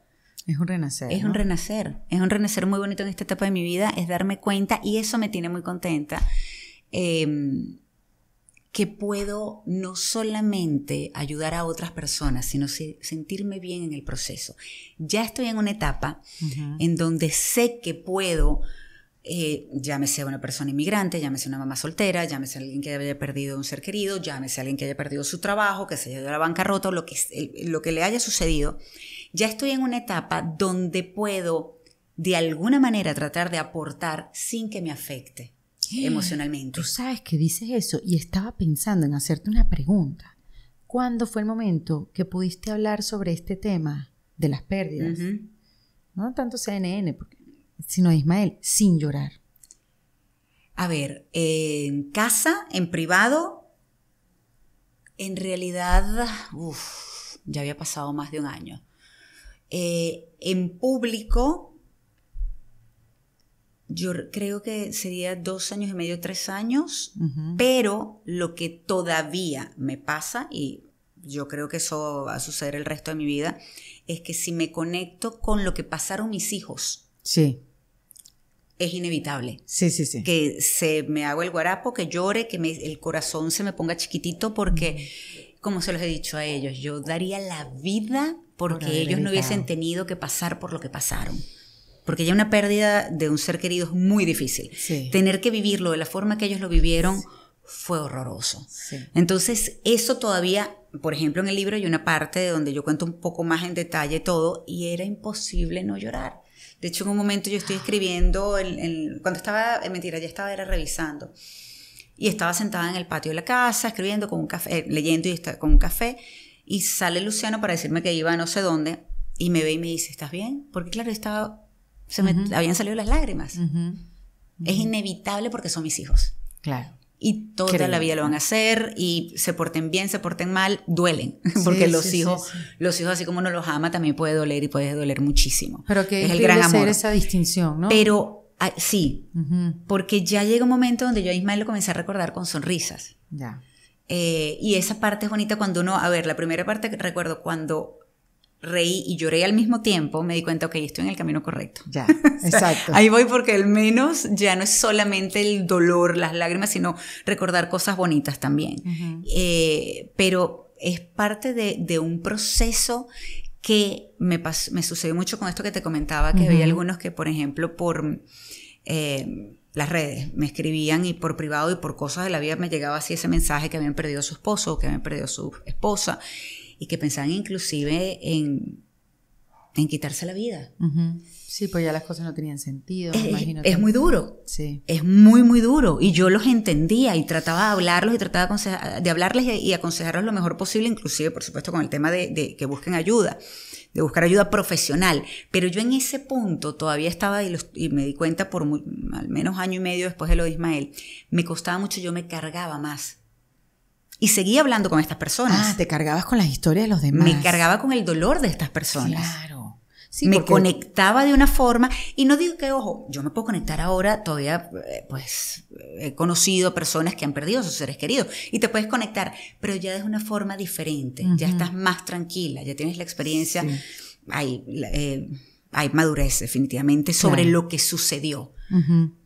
Es un renacer. Es un renacer. Es un renacer muy bonito en esta etapa de mi vida, es darme cuenta y eso me tiene muy contenta. Em, que puedo no solamente ayudar a otras personas, sino sentirme bien en el proceso. Ya estoy en una etapa en donde sé que puedo, eh, llámese a una persona inmigrante, llámese a una mamá soltera, llámese a alguien que haya perdido un ser querido, llámese a alguien que haya perdido su trabajo, que se haya ido a la bancarrota, lo que, lo que le haya sucedido ya estoy en una etapa donde puedo de alguna manera tratar de aportar sin que me afecte emocionalmente. Tú sabes que dices eso y estaba pensando en hacerte una pregunta. ¿Cuándo fue el momento que pudiste hablar sobre este tema de las pérdidas? No tanto CNN, sino Ismael, sin llorar. A ver, en casa, en privado, en realidad, ya había pasado más de un año. Eh, en público, yo creo que sería dos años y medio, tres años, pero lo que todavía me pasa, y yo creo que eso va a suceder el resto de mi vida, es que si me conecto con lo que pasaron mis hijos, sí. es inevitable. Sí, sí, sí. Que se me haga el guarapo, que llore, que me, el corazón se me ponga chiquitito, porque, como se los he dicho a ellos, yo daría la vida porque ellos no hubiesen tenido que pasar por lo que pasaron. Porque ya una pérdida de un ser querido es muy difícil. Tener que vivirlo de la forma que ellos lo vivieron fue horroroso. Entonces, eso todavía, por ejemplo, en el libro hay una parte donde yo cuento un poco más en detalle todo y era imposible no llorar. De hecho, en un momento yo estoy escribiendo, cuando estaba, eh, mentira, ya estaba era revisando. Y estaba sentada en el patio de la casa, escribiendo con un café, eh, leyendo y con un café. Y sale Luciano para decirme que iba no sé dónde y me ve y me dice, ¿estás bien? Porque claro, estaba, se me habían salido las lágrimas. Es inevitable porque son mis hijos. Claro. Y toda la vida lo van a hacer y se porten bien, se porten mal, duelen. Porque los hijos, los hijos así como uno los ama, también puede doler y puede doler muchísimo. Pero que es el gran amor. esa distinción, ¿no? Pero ah, sí, porque ya llega un momento donde yo a Ismael lo comencé a recordar con sonrisas. Ya. Eh, y esa parte es bonita cuando uno, a ver, la primera parte recuerdo cuando reí y lloré al mismo tiempo, me di cuenta, ok, estoy en el camino correcto. Ya, exacto. ahí voy porque al menos ya no es solamente el dolor, las lágrimas, sino recordar cosas bonitas también. Eh, pero es parte de, de un proceso que me, me sucedió mucho con esto que te comentaba, que uh algunos que, por ejemplo, por... Eh, las redes. Me escribían y por privado y por cosas de la vida me llegaba así ese mensaje que habían perdido a su esposo, que habían perdido a su esposa y que pensaban inclusive en, en quitarse la vida. Sí, pues ya las cosas no tenían sentido. Es, muy duro. Sí. Es muy, muy duro. Y yo los entendía y trataba de hablarlos y trataba de, hablarles y, aconsejarlos lo mejor posible, inclusive, por supuesto, con el tema de que busquen ayuda de buscar ayuda profesional. Pero yo en ese punto todavía estaba, y, me di cuenta por al menos año y medio después de lo de Ismael, me costaba mucho, yo me cargaba más. Y seguía hablando con estas personas. Ah, te cargabas con las historias de los demás. Me cargaba con el dolor de estas personas me conectaba de una forma, y no digo que, ojo, yo me puedo conectar ahora, todavía, eh, pues, he conocido personas que han perdido a sus seres queridos, y te puedes conectar, pero ya es una forma diferente, ya estás más tranquila, ya tienes la experiencia, hay, eh, hay madurez definitivamente sobre lo que sucedió.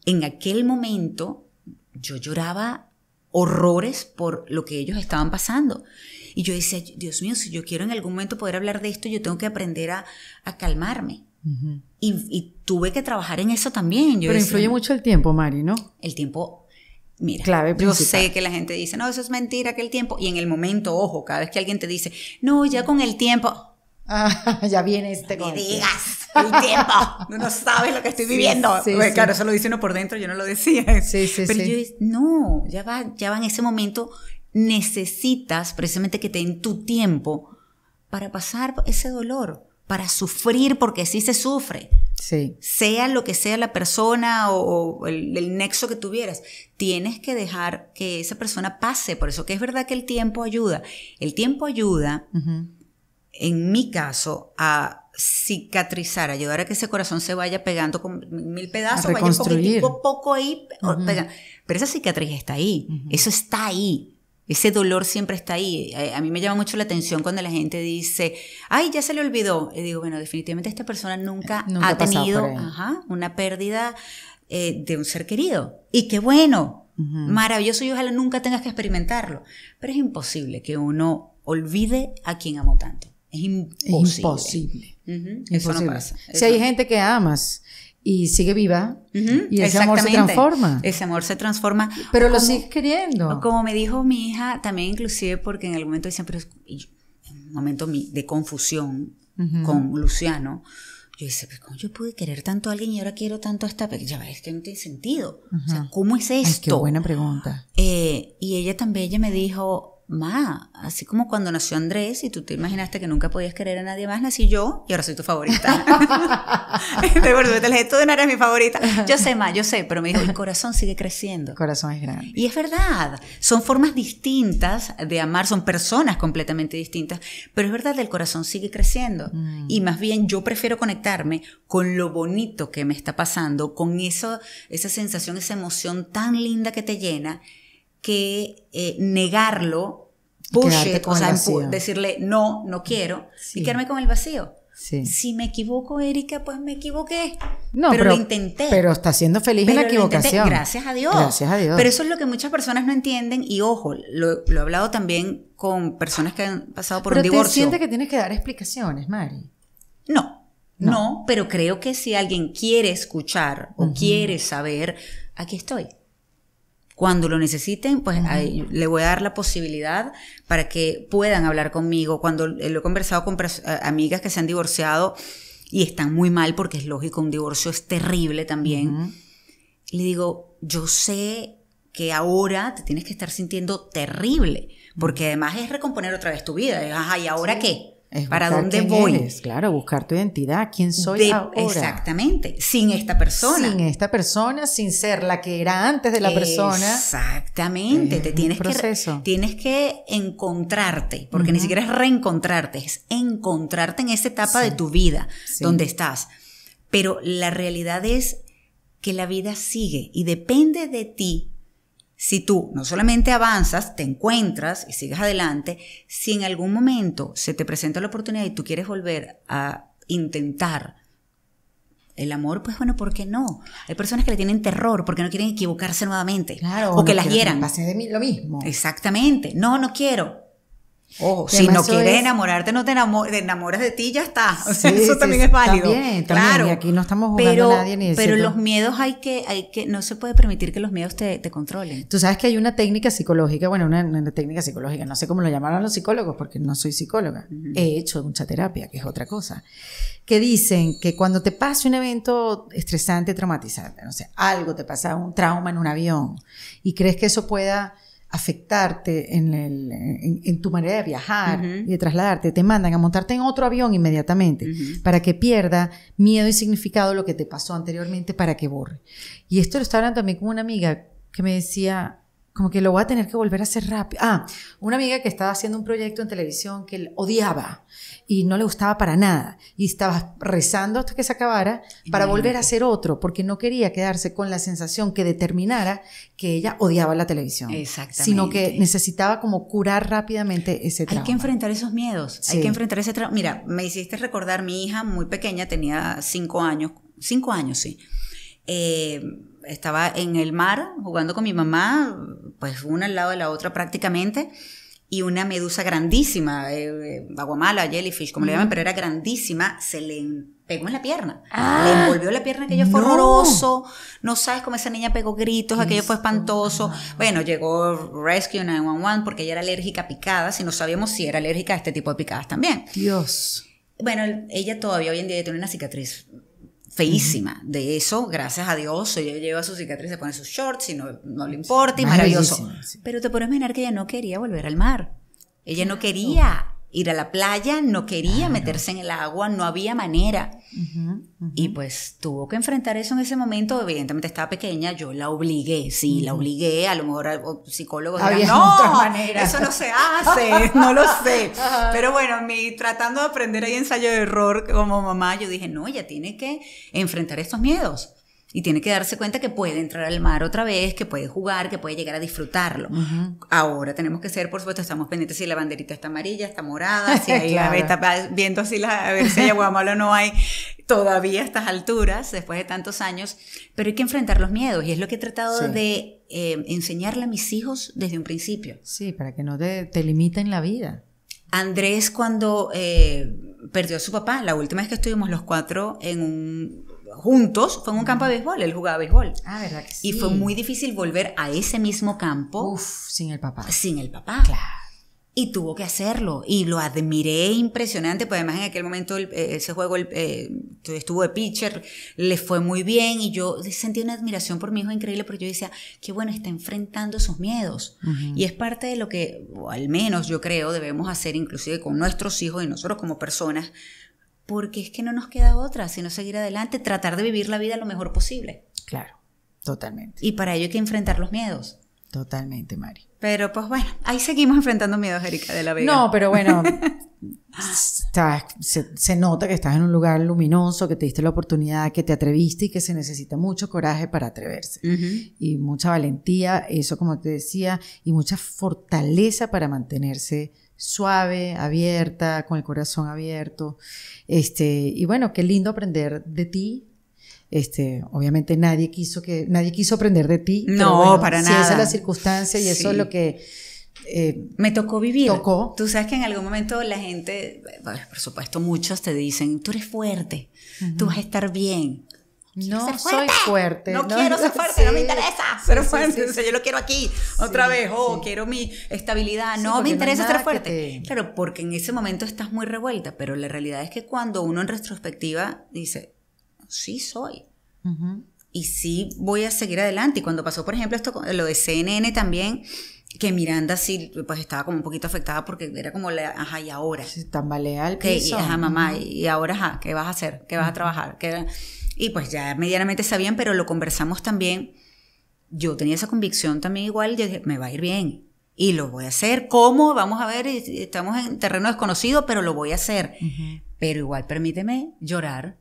En aquel momento, yo lloraba horrores por lo que ellos estaban pasando. Y yo decía, Dios mío, si yo quiero en algún momento poder hablar de esto, yo tengo que aprender a, a calmarme. y, tuve que trabajar en eso también. Pero influye mucho el tiempo, Mari, ¿no? El tiempo Mira, Clave yo sé que la gente dice, no, eso es mentira, que el tiempo. Y en el momento, ojo, cada vez que alguien te dice, no, ya con el tiempo. Ah, ya viene este no digas el tiempo. no sabes lo que estoy viviendo. Claro, eso lo dice uno por dentro, yo no lo decía. Sí, sí, Pero yo, no, ya va, ya va en ese momento necesitas precisamente que te den tu tiempo para pasar ese dolor, para sufrir, porque sí se sufre. Sea lo que sea la persona o, el, nexo que tuvieras, tienes que dejar que esa persona pase. Por eso que es verdad que el tiempo ayuda. El tiempo ayuda, en mi caso, a cicatrizar, ayudar a que ese corazón se vaya pegando con mil pedazos, vaya un poquito, poco ahí, pero esa cicatriz está ahí, eso está ahí. Ese dolor siempre está ahí. Eh, a mí me llama mucho la atención cuando la gente dice, ay, ya se le olvidó. Y digo, bueno, definitivamente esta persona nunca, eh, ha tenido una pérdida eh, de un ser querido. Y qué bueno, maravilloso y ojalá nunca tengas que experimentarlo. Pero es imposible que uno olvide a quien amó tanto. Es imposible. Es imposible. Eso no pasa. Si hay gente que amas y sigue viva y ese amor se transforma. Ese amor se transforma. Pero lo sigues queriendo. Como me dijo mi hija, también inclusive porque en el momento Siempre pero en un momento de confusión con Luciano, yo dije, pues, ¿cómo yo pude querer tanto a alguien y ahora quiero tanto a esta? Porque ya ves que no tiene sentido. O sea, ¿cómo es esto? qué buena pregunta. Eh, y ella también ella me dijo, ma, así como cuando nació Andrés y tú te imaginaste que nunca podías querer a nadie más, nací yo y ahora soy tu favorita. de este, verdad, el gesto de Nara es mi favorita. Yo sé, ma, yo sé, pero me dijo, el corazón sigue creciendo. corazón es grande. Y es verdad, son formas distintas de amar, son personas completamente distintas, pero es verdad, el corazón sigue creciendo. Mm. Y más bien yo prefiero conectarme con lo bonito que me está pasando, con eso, esa sensación, esa emoción tan linda que te llena que eh, negarlo, push o sea, decirle no, no quiero, y quedarme con el vacío. Si me equivoco, Erika, pues me equivoqué. No, pero, lo intenté. Pero está siendo feliz en la equivocación. gracias a Dios. Pero eso es lo que muchas personas no entienden. Y ojo, lo, he hablado también con personas que han pasado por un divorcio. ¿Te que tienes que dar explicaciones, Mari? No, no, pero creo que si alguien quiere escuchar o quiere saber, aquí estoy. Cuando lo necesiten, pues le voy a dar la posibilidad para que puedan hablar conmigo. Cuando eh, lo he conversado con eh, amigas que se han divorciado y están muy mal, porque es lógico, un divorcio es terrible también, le digo, yo sé que ahora te tienes que estar sintiendo terrible, porque además es recomponer otra vez tu vida. Ajá, ¿y ahora qué? ¿Para dónde voy? claro, buscar tu identidad, quién soy Exactamente, sin esta persona. Sin esta persona, sin ser la que era antes de la persona. Exactamente, te tienes que tienes que encontrarte, porque ni siquiera es reencontrarte, es encontrarte en esa etapa de tu vida donde estás. Pero la realidad es que la vida sigue y depende de ti si tú no solamente avanzas, te encuentras y sigues adelante, si en algún momento se te presenta la oportunidad y tú quieres volver a intentar el amor, pues bueno, ¿por qué no? Hay personas que le tienen terror porque no quieren equivocarse nuevamente claro, o que las hieran. de mí lo mismo. Exactamente. No, no quiero. Oh, si no quieres enamorarte, no te enamoras de ti, ya está. eso también es válido. También, claro. aquí no estamos jugando pero, a nadie ni Pero los miedos hay que, hay que, no se puede permitir que los miedos te, controlen. Tú sabes que hay una técnica psicológica, bueno, una, técnica psicológica, no sé cómo lo llamaron los psicólogos, porque no soy psicóloga. He hecho mucha terapia, que es otra cosa. Que dicen que cuando te pasa un evento estresante, traumatizante, no sé, algo te pasa, un trauma en un avión, y crees que eso pueda afectarte en, tu manera de viajar y de trasladarte, te mandan a montarte en otro avión inmediatamente para que pierda miedo y significado lo que te pasó anteriormente para que borre. Y esto lo estaba hablando también con una amiga que me decía, como que lo voy a tener que volver a hacer rápido. Ah, una amiga que estaba haciendo un proyecto en televisión que odiaba y no le gustaba para nada y estaba rezando hasta que se acabara para volver a hacer otro porque no quería quedarse con la sensación que determinara que ella odiaba la televisión. Exactamente. Sino que necesitaba como curar rápidamente ese trauma. Hay que enfrentar esos miedos, hay que enfrentar ese trauma. Mira, me hiciste recordar mi hija muy pequeña, tenía cinco años, cinco años, sí. Eh, estaba en el mar jugando con mi mamá, pues una al lado de la otra prácticamente, y una medusa grandísima, eh, eh aguamala, jellyfish, como le llaman, pero era grandísima, se le pegó en la pierna. Ah. le envolvió la pierna, aquello no. fue horroroso. No sabes cómo esa niña pegó gritos, aquello fue espantoso. Bueno, llegó Rescue 911 porque ella era alérgica a picadas y no sabíamos si era alérgica a este tipo de picadas también. Dios. Bueno, ella todavía hoy en día tiene una cicatriz feísima. De eso, gracias a Dios, ella lleva su cicatriz, se pone sus shorts y no, le importa y maravilloso. Pero te pones a que ella no quería volver al mar. Ella no quería ir a la playa, no quería meterse en el agua, no había manera. Y pues tuvo que enfrentar eso en ese momento, evidentemente estaba pequeña, yo la obligué, sí, la obligué, a lo mejor psicólogos dirán, no, eso no se hace, no lo sé. Pero bueno, me tratando de aprender ahí ensayo de error como mamá, yo dije, no, ella tiene que enfrentar estos miedos y tiene que darse cuenta que puede entrar al mar otra vez, que puede jugar, que puede llegar a disfrutarlo. Ahora tenemos que ser, por supuesto, estamos pendientes si la banderita está amarilla, está morada, si hay claro. está viendo si la, a ver si hay o no hay todavía a estas alturas, después de tantos años, pero hay que enfrentar los miedos y es lo que he tratado de eh, enseñarle a mis hijos desde un principio. Sí, para que no te, te limiten la vida. Andrés cuando eh, perdió a su papá, la última vez que estuvimos los cuatro en un juntos, fue en un campo de béisbol, él jugaba béisbol. Ah, verdad Y fue muy difícil volver a ese mismo campo. sin el papá. Sin el papá. Y tuvo que hacerlo. Y lo admiré impresionante, pues además en aquel momento eh, ese juego el, eh, estuvo de pitcher, le fue muy bien y yo sentí una admiración por mi hijo increíble porque yo decía, qué bueno, está enfrentando esos miedos. Y es parte de lo que, al menos yo creo, debemos hacer inclusive con nuestros hijos y nosotros como personas, porque es que no nos queda otra, sino seguir adelante, tratar de vivir la vida lo mejor posible. Claro, totalmente. Y para ello hay que enfrentar los miedos. Totalmente, Mari. Pero pues bueno, ahí seguimos enfrentando miedos, Erika de la vida. No, pero bueno, se, nota que estás en un lugar luminoso, que te diste la oportunidad, que te atreviste y que se necesita mucho coraje para atreverse. Y mucha valentía, eso como te decía, y mucha fortaleza para mantenerse suave, abierta, con el corazón abierto. Este, y bueno, qué lindo aprender de ti. Este, obviamente nadie quiso que nadie quiso aprender de ti. No, para nada. Esa es la circunstancia y eso es lo que eh, me tocó vivir. Tocó. Tú sabes que en algún momento la gente, por supuesto, muchos te dicen, tú eres fuerte, tú vas a estar bien no soy fuerte. No, quiero ser fuerte, no me interesa ser fuerte. yo lo quiero aquí, otra vez, o oh, quiero mi estabilidad. no me interesa ser fuerte. Claro, porque en ese momento estás muy revuelta, pero la realidad es que cuando uno en retrospectiva dice, sí soy. Y sí voy a seguir adelante. Y cuando pasó, por ejemplo, esto lo de CNN también, que Miranda sí pues estaba como un poquito afectada porque era como la ajá y ahora se tambalea el piso que, ajá mamá y ahora ajá qué vas a hacer qué vas a trabajar ¿Qué, y pues ya medianamente sabían, pero lo conversamos también. Yo tenía esa convicción también igual, yo dije, me va a ir bien. Y lo voy a hacer. ¿Cómo? Vamos a ver, estamos en terreno desconocido, pero lo voy a hacer. Pero igual permíteme llorar,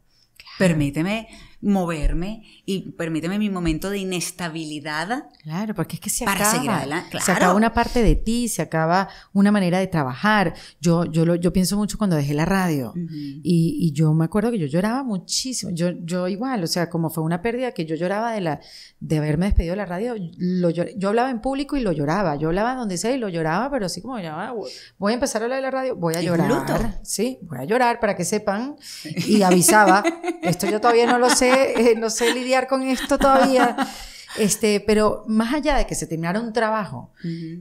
permíteme moverme y permíteme mi momento de inestabilidad. Claro, porque es que se para acaba. Se acaba una parte de ti, se acaba una manera de trabajar. Yo, yo, yo pienso mucho cuando dejé la radio y, yo me acuerdo que yo lloraba muchísimo. Yo, yo igual, o sea, como fue una pérdida que yo lloraba de, la, de haberme despedido de la radio, yo, hablaba en público y lo lloraba. Yo hablaba donde sea y lo lloraba, pero así como ah, voy a empezar a hablar de la radio, voy a llorar. Sí, voy a llorar para que sepan. Y avisaba, esto yo todavía no lo sé, eh, no sé lidiar con esto todavía. Este, pero más allá de que se terminara un trabajo,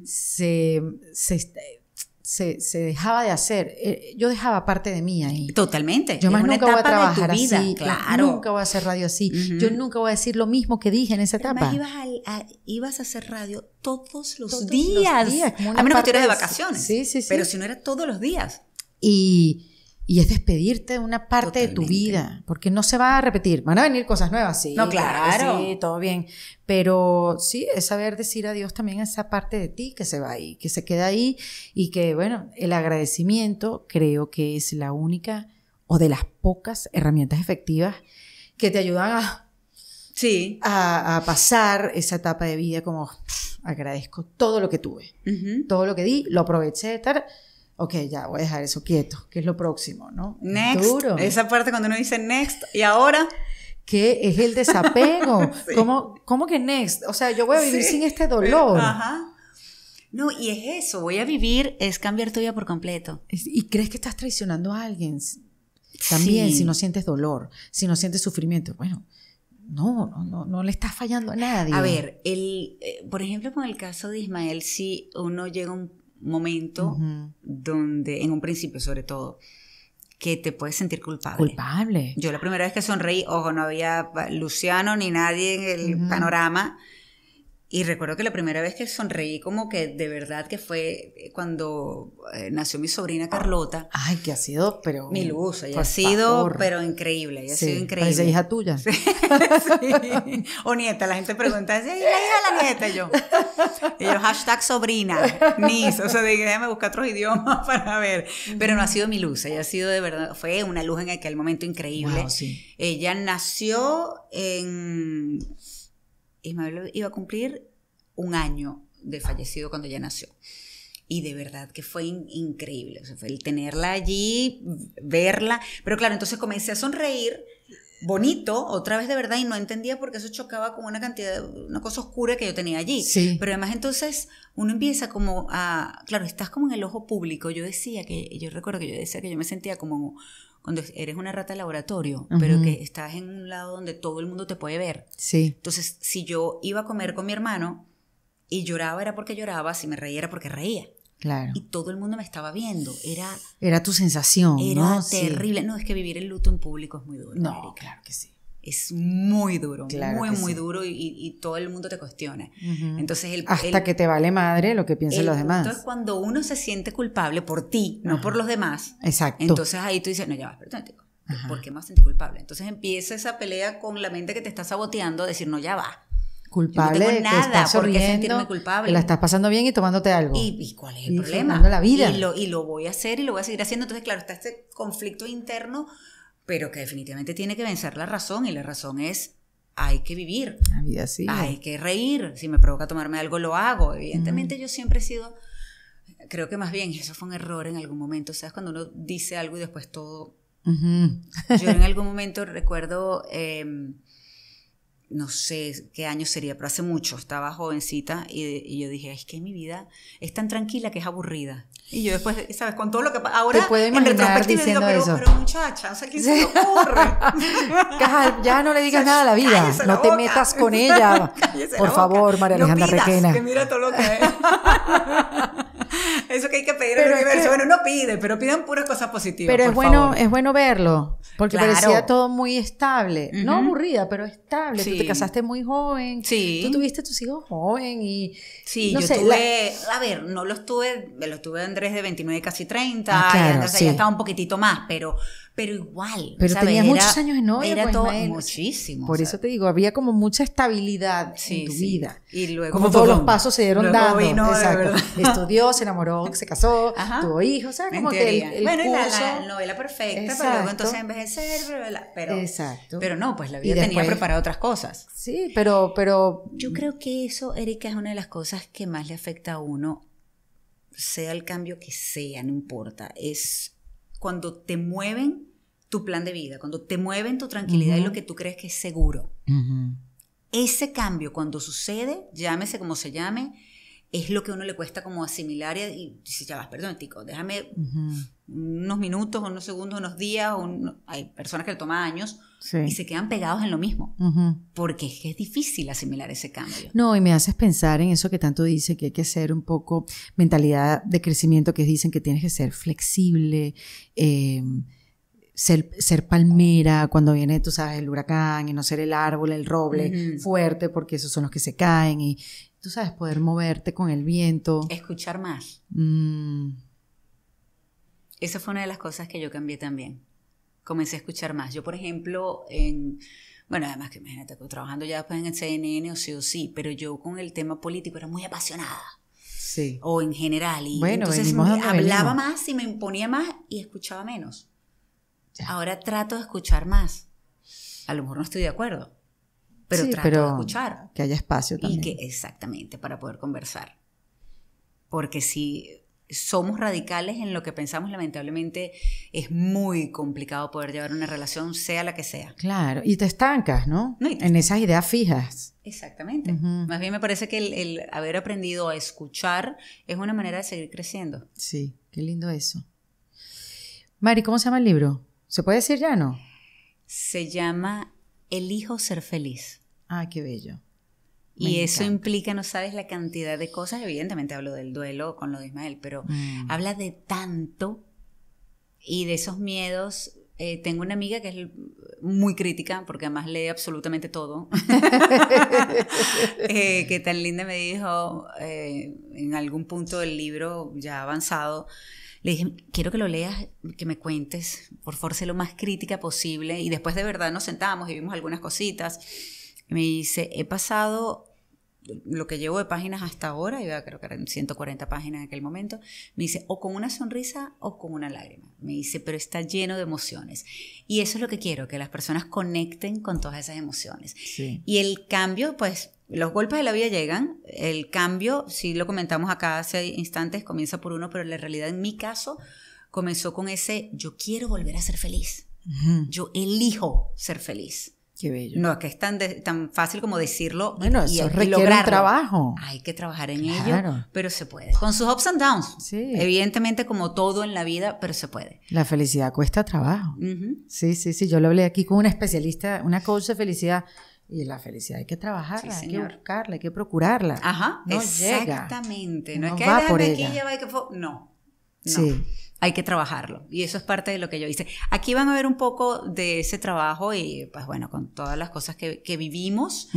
se, se, este, se, se, dejaba de hacer. Eh, yo dejaba parte de mí ahí. Totalmente. Yo nunca voy a trabajar así. Claro. Nunca voy a hacer radio así. Yo nunca voy a decir lo mismo que dije en esa etapa. Ibas a, ibas a hacer radio todos los todos días. Los días a menos que estuvieras de vacaciones. Sí, sí, sí. Pero si no era todos los días. Y y es despedirte de una parte de tu vida, porque no se va a repetir. Van a venir cosas nuevas, sí. No, claro. sí, todo bien. Pero sí, es saber decir adiós también a esa parte de ti que se va ahí, que se queda ahí y que, bueno, el agradecimiento creo que es la única o de las pocas herramientas efectivas que te ayudan a, sí. a, pasar esa etapa de vida como agradezco todo lo que tuve, todo lo que di, lo aproveché, estar ok, ya voy a dejar eso quieto, que es lo próximo, ¿no? Next. Esa parte cuando uno dice next y ahora. ¿Qué es el desapego? ¿Cómo, que next? O sea, yo voy a vivir sin este dolor. Ajá. No, y es eso, voy a vivir, es cambiar tu vida por completo. ¿Y crees que estás traicionando a alguien? También, si no sientes dolor, si no sientes sufrimiento. Bueno, no, no, no, le estás fallando a nadie. A ver, el, eh, por ejemplo, con el caso de Ismael, si uno llega a un momento donde, en un principio sobre todo, que te puedes sentir culpable. Culpable. Yo la primera vez que sonreí, ojo, no había Luciano ni nadie en el panorama. Y recuerdo que la primera vez que sonreí, como que de verdad que fue eh, cuando eh, nació mi sobrina Carlota. Ay, que ha sido, pero. Mi luz, pues, ha sido, pero increíble, ha sido increíble. hija tuya. O nieta, la gente pregunta, ¿es la hija la nieta? Yo. Y yo, hashtag sobrina, mis. O sea, déjame buscar otros idiomas para ver. Pero no ha sido mi luz, ella ha sido de verdad, fue una luz en aquel momento increíble. ella nació en Ismael iba a cumplir un año de fallecido cuando ya nació. Y de verdad que fue increíble, fue el tenerla allí, verla, pero claro, entonces comencé a sonreír bonito, otra vez de verdad, y no entendía porque eso chocaba con una cantidad, una cosa oscura que yo tenía allí. Pero además entonces uno empieza como a, claro, estás como en el ojo público. Yo decía que, yo recuerdo que yo decía que yo me sentía como cuando eres una rata de laboratorio, pero que estás en un lado donde todo el mundo te puede ver. Sí. Entonces, si yo iba a comer con mi hermano y lloraba era porque lloraba, si me reía era porque reía. Claro. Y todo el mundo me estaba viendo. Era, era tu sensación. Era terrible. No, es que vivir el luto en público es muy duro. No, claro que sí es muy duro, muy, muy duro y, todo el mundo te cuestiona. Entonces Hasta que te vale madre lo que piensen los demás. Entonces cuando uno se siente culpable por ti, no por los demás, Exacto. entonces ahí tú dices, no, ya vas, ¿por qué me vas a sentir culpable? Entonces empieza esa pelea con la mente que te está saboteando, a decir, no, ya va. Culpable, de nada, porque culpable? la estás pasando bien y tomándote algo. ¿Y, cuál es el problema? Y lo, y lo voy a hacer y lo voy a seguir haciendo. Entonces, claro, está este conflicto interno pero que definitivamente tiene que vencer la razón y la razón es hay que vivir. vida Hay que reír. Si me provoca tomarme algo, lo hago. Evidentemente yo siempre he sido, creo que más bien, eso fue un error en algún momento, ¿sabes? Cuando uno dice algo y después todo... yo en algún momento recuerdo... Em, no sé qué año sería, pero hace mucho, estaba jovencita y, yo dije, es que mi vida es tan tranquila que es aburrida. Y yo después, ¿sabes? Con todo lo que pasa ahora ¿Te en retrospectiva diciendo eso. pero muchacha, o sea, ¿qué se te ocurre? ya no le digas nada a la vida, no te metas con ella. por favor, María Alejandra Que mira todo lo que Eso que hay que pedir el universo. bueno, no pide, pero piden puras cosas positivas. Pero es, bueno, es bueno verlo, porque parecía todo muy estable. No aburrida, pero estable. Tú te casaste muy joven. Sí. Tú tuviste tus hijos joven y. Sí, yo tuve. A ver, no los tuve, los tuve Andrés de 29, casi 30. Ah, Andrés sí. ya estaba un poquitito más, pero pero igual. Pero tenía muchos años en hoy. Era pues, todo, muchísimo. Por eso te digo, había como mucha estabilidad en tu vida. Y luego, como todos los pasos se dieron dando. Estudió, se enamoró, se casó, tuvo hijos, como que Bueno, curso, la, novela perfecta, pero luego entonces envejecer, pero, Exacto. pero no, pues la vida tenía preparado otras cosas. Sí, pero, pero... Yo creo que eso, Erika, es una de las cosas que más le afecta a uno, sea el cambio que sea, no importa, es cuando te mueven tu plan de vida, cuando te mueven tu tranquilidad y lo que tú crees que es seguro. Ese cambio cuando sucede, llámese como se llame, es lo que a uno le cuesta como asimilar y, si ya vas, perdón, tico, déjame unos minutos, unos segundos, unos días, hay personas que le toman años, y se quedan pegados en lo mismo, porque es que es difícil asimilar ese cambio. No, y me haces pensar en eso que tanto dice, que hay que ser un poco mentalidad de crecimiento, que dicen que tienes que ser flexible. Em, ser, palmera cuando viene, tú sabes, el huracán y no ser el árbol, el roble fuerte, porque esos son los que se caen y, tú sabes, poder moverte con el viento. Escuchar más. Mm. Esa fue una de las cosas que yo cambié también comencé a escuchar más. Yo, por ejemplo, en... Bueno, además que imagínate, pues, trabajando ya después en el CNN o sí o sí, pero yo con el tema político era muy apasionada. Sí. O en general. Y bueno, entonces hablaba más y me imponía más y escuchaba menos. Ahora trato de escuchar más. A lo mejor no estoy de acuerdo, pero trato de escuchar. Que haya espacio también. Y que, exactamente, para poder conversar. Porque si somos radicales en lo que pensamos, lamentablemente es muy complicado poder llevar una relación, sea la que sea. Claro, y te estancas, ¿no? En esas ideas fijas. Exactamente. Más bien me parece que el, haber aprendido a escuchar es una manera de seguir creciendo. Sí, qué lindo eso. Mari, ¿cómo se llama el libro? ¿Se puede decir ya no? Se llama Elijo ser feliz. Ah, qué bello y eso implica, no sabes la cantidad de cosas, evidentemente hablo del duelo con lo de Ismael, pero mm. habla de tanto y de esos miedos. Eh, tengo una amiga que es muy crítica, porque además lee absolutamente todo, eh, que tan linda me dijo eh, en algún punto del libro ya avanzado, le dije, quiero que lo leas, que me cuentes, por force lo más crítica posible, y después de verdad nos sentamos y vimos algunas cositas me dice, he pasado lo que llevo de páginas hasta ahora, iba creo que eran 140 páginas en aquel momento, me dice, o con una sonrisa o con una lágrima. Me dice, pero está lleno de emociones. Y eso es lo que quiero, que las personas conecten con todas esas emociones. Y el cambio, pues, los golpes de la vida llegan, el cambio, si lo comentamos acá hace instantes, comienza por uno, pero la realidad en mi caso comenzó con ese, yo quiero volver a ser feliz. Yo elijo ser feliz. Qué bello. No, es que es tan, tan fácil como decirlo. Bueno, eso requiere un trabajo. Hay que trabajar en ello, pero se puede. Con sus ups and downs. Evidentemente, como todo en la vida, pero se puede. La felicidad cuesta trabajo. Sí, sí, sí. Yo lo hablé aquí con una especialista, una coach de felicidad. Y la felicidad hay que trabajarla, hay que buscarla, hay que procurarla. Ajá, exactamente. no, es que por ya que No. No. Sí hay que trabajarlo. Y eso es parte de lo que yo hice. Aquí van a ver un poco de ese trabajo y, pues bueno, con todas las cosas que, vivimos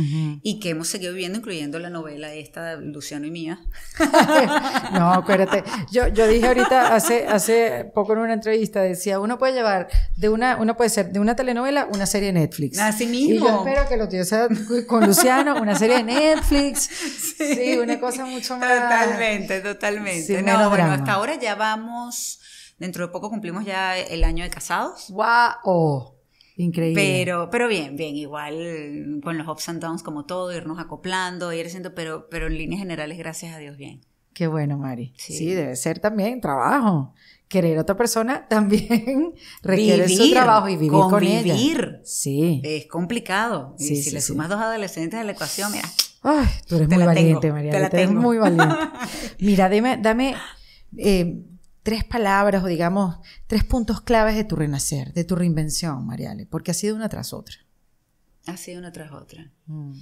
y que hemos seguido viviendo, incluyendo la novela esta de Luciano y mía. no, acuérdate. Yo, yo dije ahorita, hace, hace poco en una entrevista, decía, uno puede llevar de una, uno puede ser de una telenovela una serie de Netflix. Así mismo. Y yo espero que lo tío sea con Luciano, una serie de Netflix. Sí, una cosa mucho más. Totalmente, totalmente. no, bueno, hasta ahora ya vamos Dentro de poco cumplimos ya el año de casados. ¡Guau! Increíble. Pero, pero bien, bien, igual con los ups and downs como todo, irnos acoplando, ir haciendo, pero, pero en líneas generales, gracias a Dios, bien. Qué bueno, Mari. Sí, debe ser también trabajo. Querer a otra persona también requiere su trabajo y vivir con ella. Sí. Es complicado. y si le sumas dos adolescentes a la ecuación, mira. Ay, tú eres muy valiente, María. Te la tengo. muy valiente. Mira, dime, dame, eh, tres palabras o digamos tres puntos claves de tu renacer, de tu reinvención, Mariale, porque ha sido una tras otra. Ha sido una tras otra. Mm.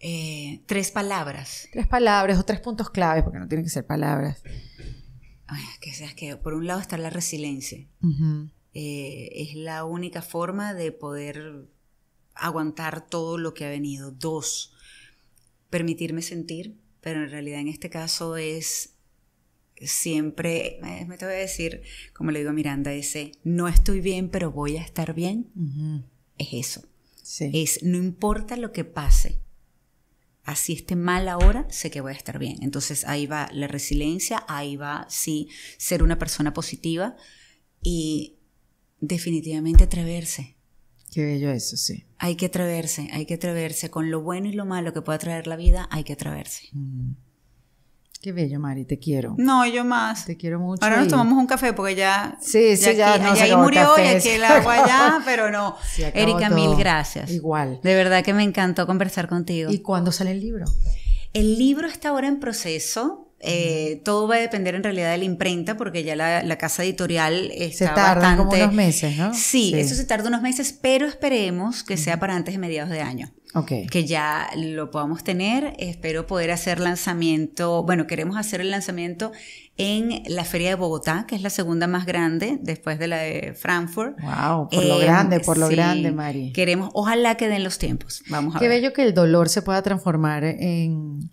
Eh, tres palabras. Tres palabras o tres puntos claves, porque no tienen que ser palabras. que seas que por un lado está la resiliencia. Eh, es la única forma de poder aguantar todo lo que ha venido. Dos, permitirme sentir, pero en realidad en este caso es siempre, eh, me te que decir, como le digo a Miranda, ese no estoy bien, pero voy a estar bien, es eso. Es no importa lo que pase, así esté mal ahora, sé que voy a estar bien. Entonces ahí va la resiliencia, ahí va, sí, ser una persona positiva y definitivamente atreverse. Qué bello eso, sí. Hay que atreverse, hay que atreverse. Con lo bueno y lo malo que pueda traer la vida, hay que atreverse. Qué bello, Mari, te quiero. No, yo más. Te quiero mucho. Ahora nos tomamos un café porque ya. Sí, sí, ya. ya, ahí murió ya y aquí el agua ya, pero no. Erika, mil gracias. Igual. De verdad que me encantó conversar contigo. ¿Y cuándo sale el libro? El libro está ahora en proceso. Eh, todo va a depender en realidad de la imprenta, porque ya la, casa editorial está se tarda como unos meses, ¿no? sí, eso se tarda unos meses, pero esperemos que sea para antes de mediados de año. Que ya lo podamos tener. Espero poder hacer lanzamiento. Bueno, queremos hacer el lanzamiento en la Feria de Bogotá, que es la segunda más grande después de la de Frankfurt. ¡Wow! Por lo em, grande, por lo grande, Mari. Queremos, ojalá que den los tiempos. Vamos a Qué bello que el dolor se pueda transformar en,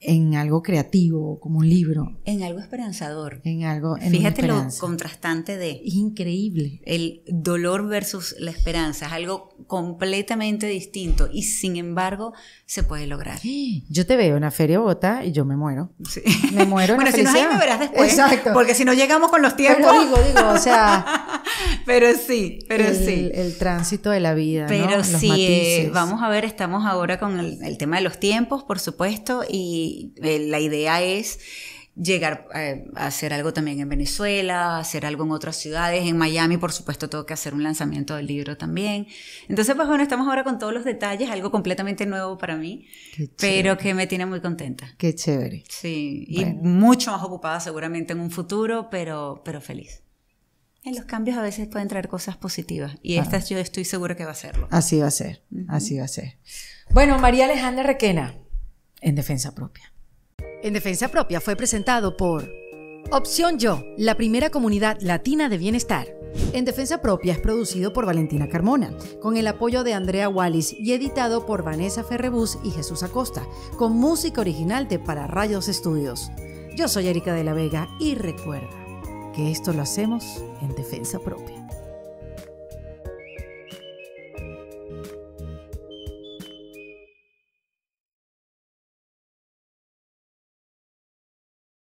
en algo creativo, como un libro. En algo esperanzador. En algo. Fíjate lo contrastante de. increíble. El dolor versus la esperanza. Es algo completamente distinto y sin embargo se puede lograr. Yo te veo en la Feria Bogotá y yo me muero. Me muero. bueno, en si no, ahí me verás después. Exacto. Porque si no llegamos con los tiempos. digo, digo, o sea. pero sí, pero sí. El tránsito de la vida. Pero ¿no? los sí, eh, vamos a ver, estamos ahora con el tema de los tiempos, por supuesto, y eh, la idea es llegar eh, a hacer algo también en Venezuela, hacer algo en otras ciudades, en Miami, por supuesto, tengo que hacer un lanzamiento del libro también. Entonces, pues bueno, estamos ahora con todos los detalles, algo completamente nuevo para mí, pero que me tiene muy contenta. Qué chévere. Sí, y mucho más ocupada seguramente en un futuro, pero, pero feliz. En los cambios a veces pueden traer cosas positivas y esta ah. estas yo estoy segura que va a serlo. Así va a ser, así va a ser. Bueno, María Alejandra Requena, en defensa propia. En defensa propia fue presentado por Opción Yo, la primera comunidad latina de bienestar. En Defensa Propia es producido por Valentina Carmona, con el apoyo de Andrea Wallis y editado por Vanessa Ferrebus y Jesús Acosta, con música original de Para Rayos Estudios. Yo soy Erika de la Vega y recuerda que esto lo hacemos en defensa propia.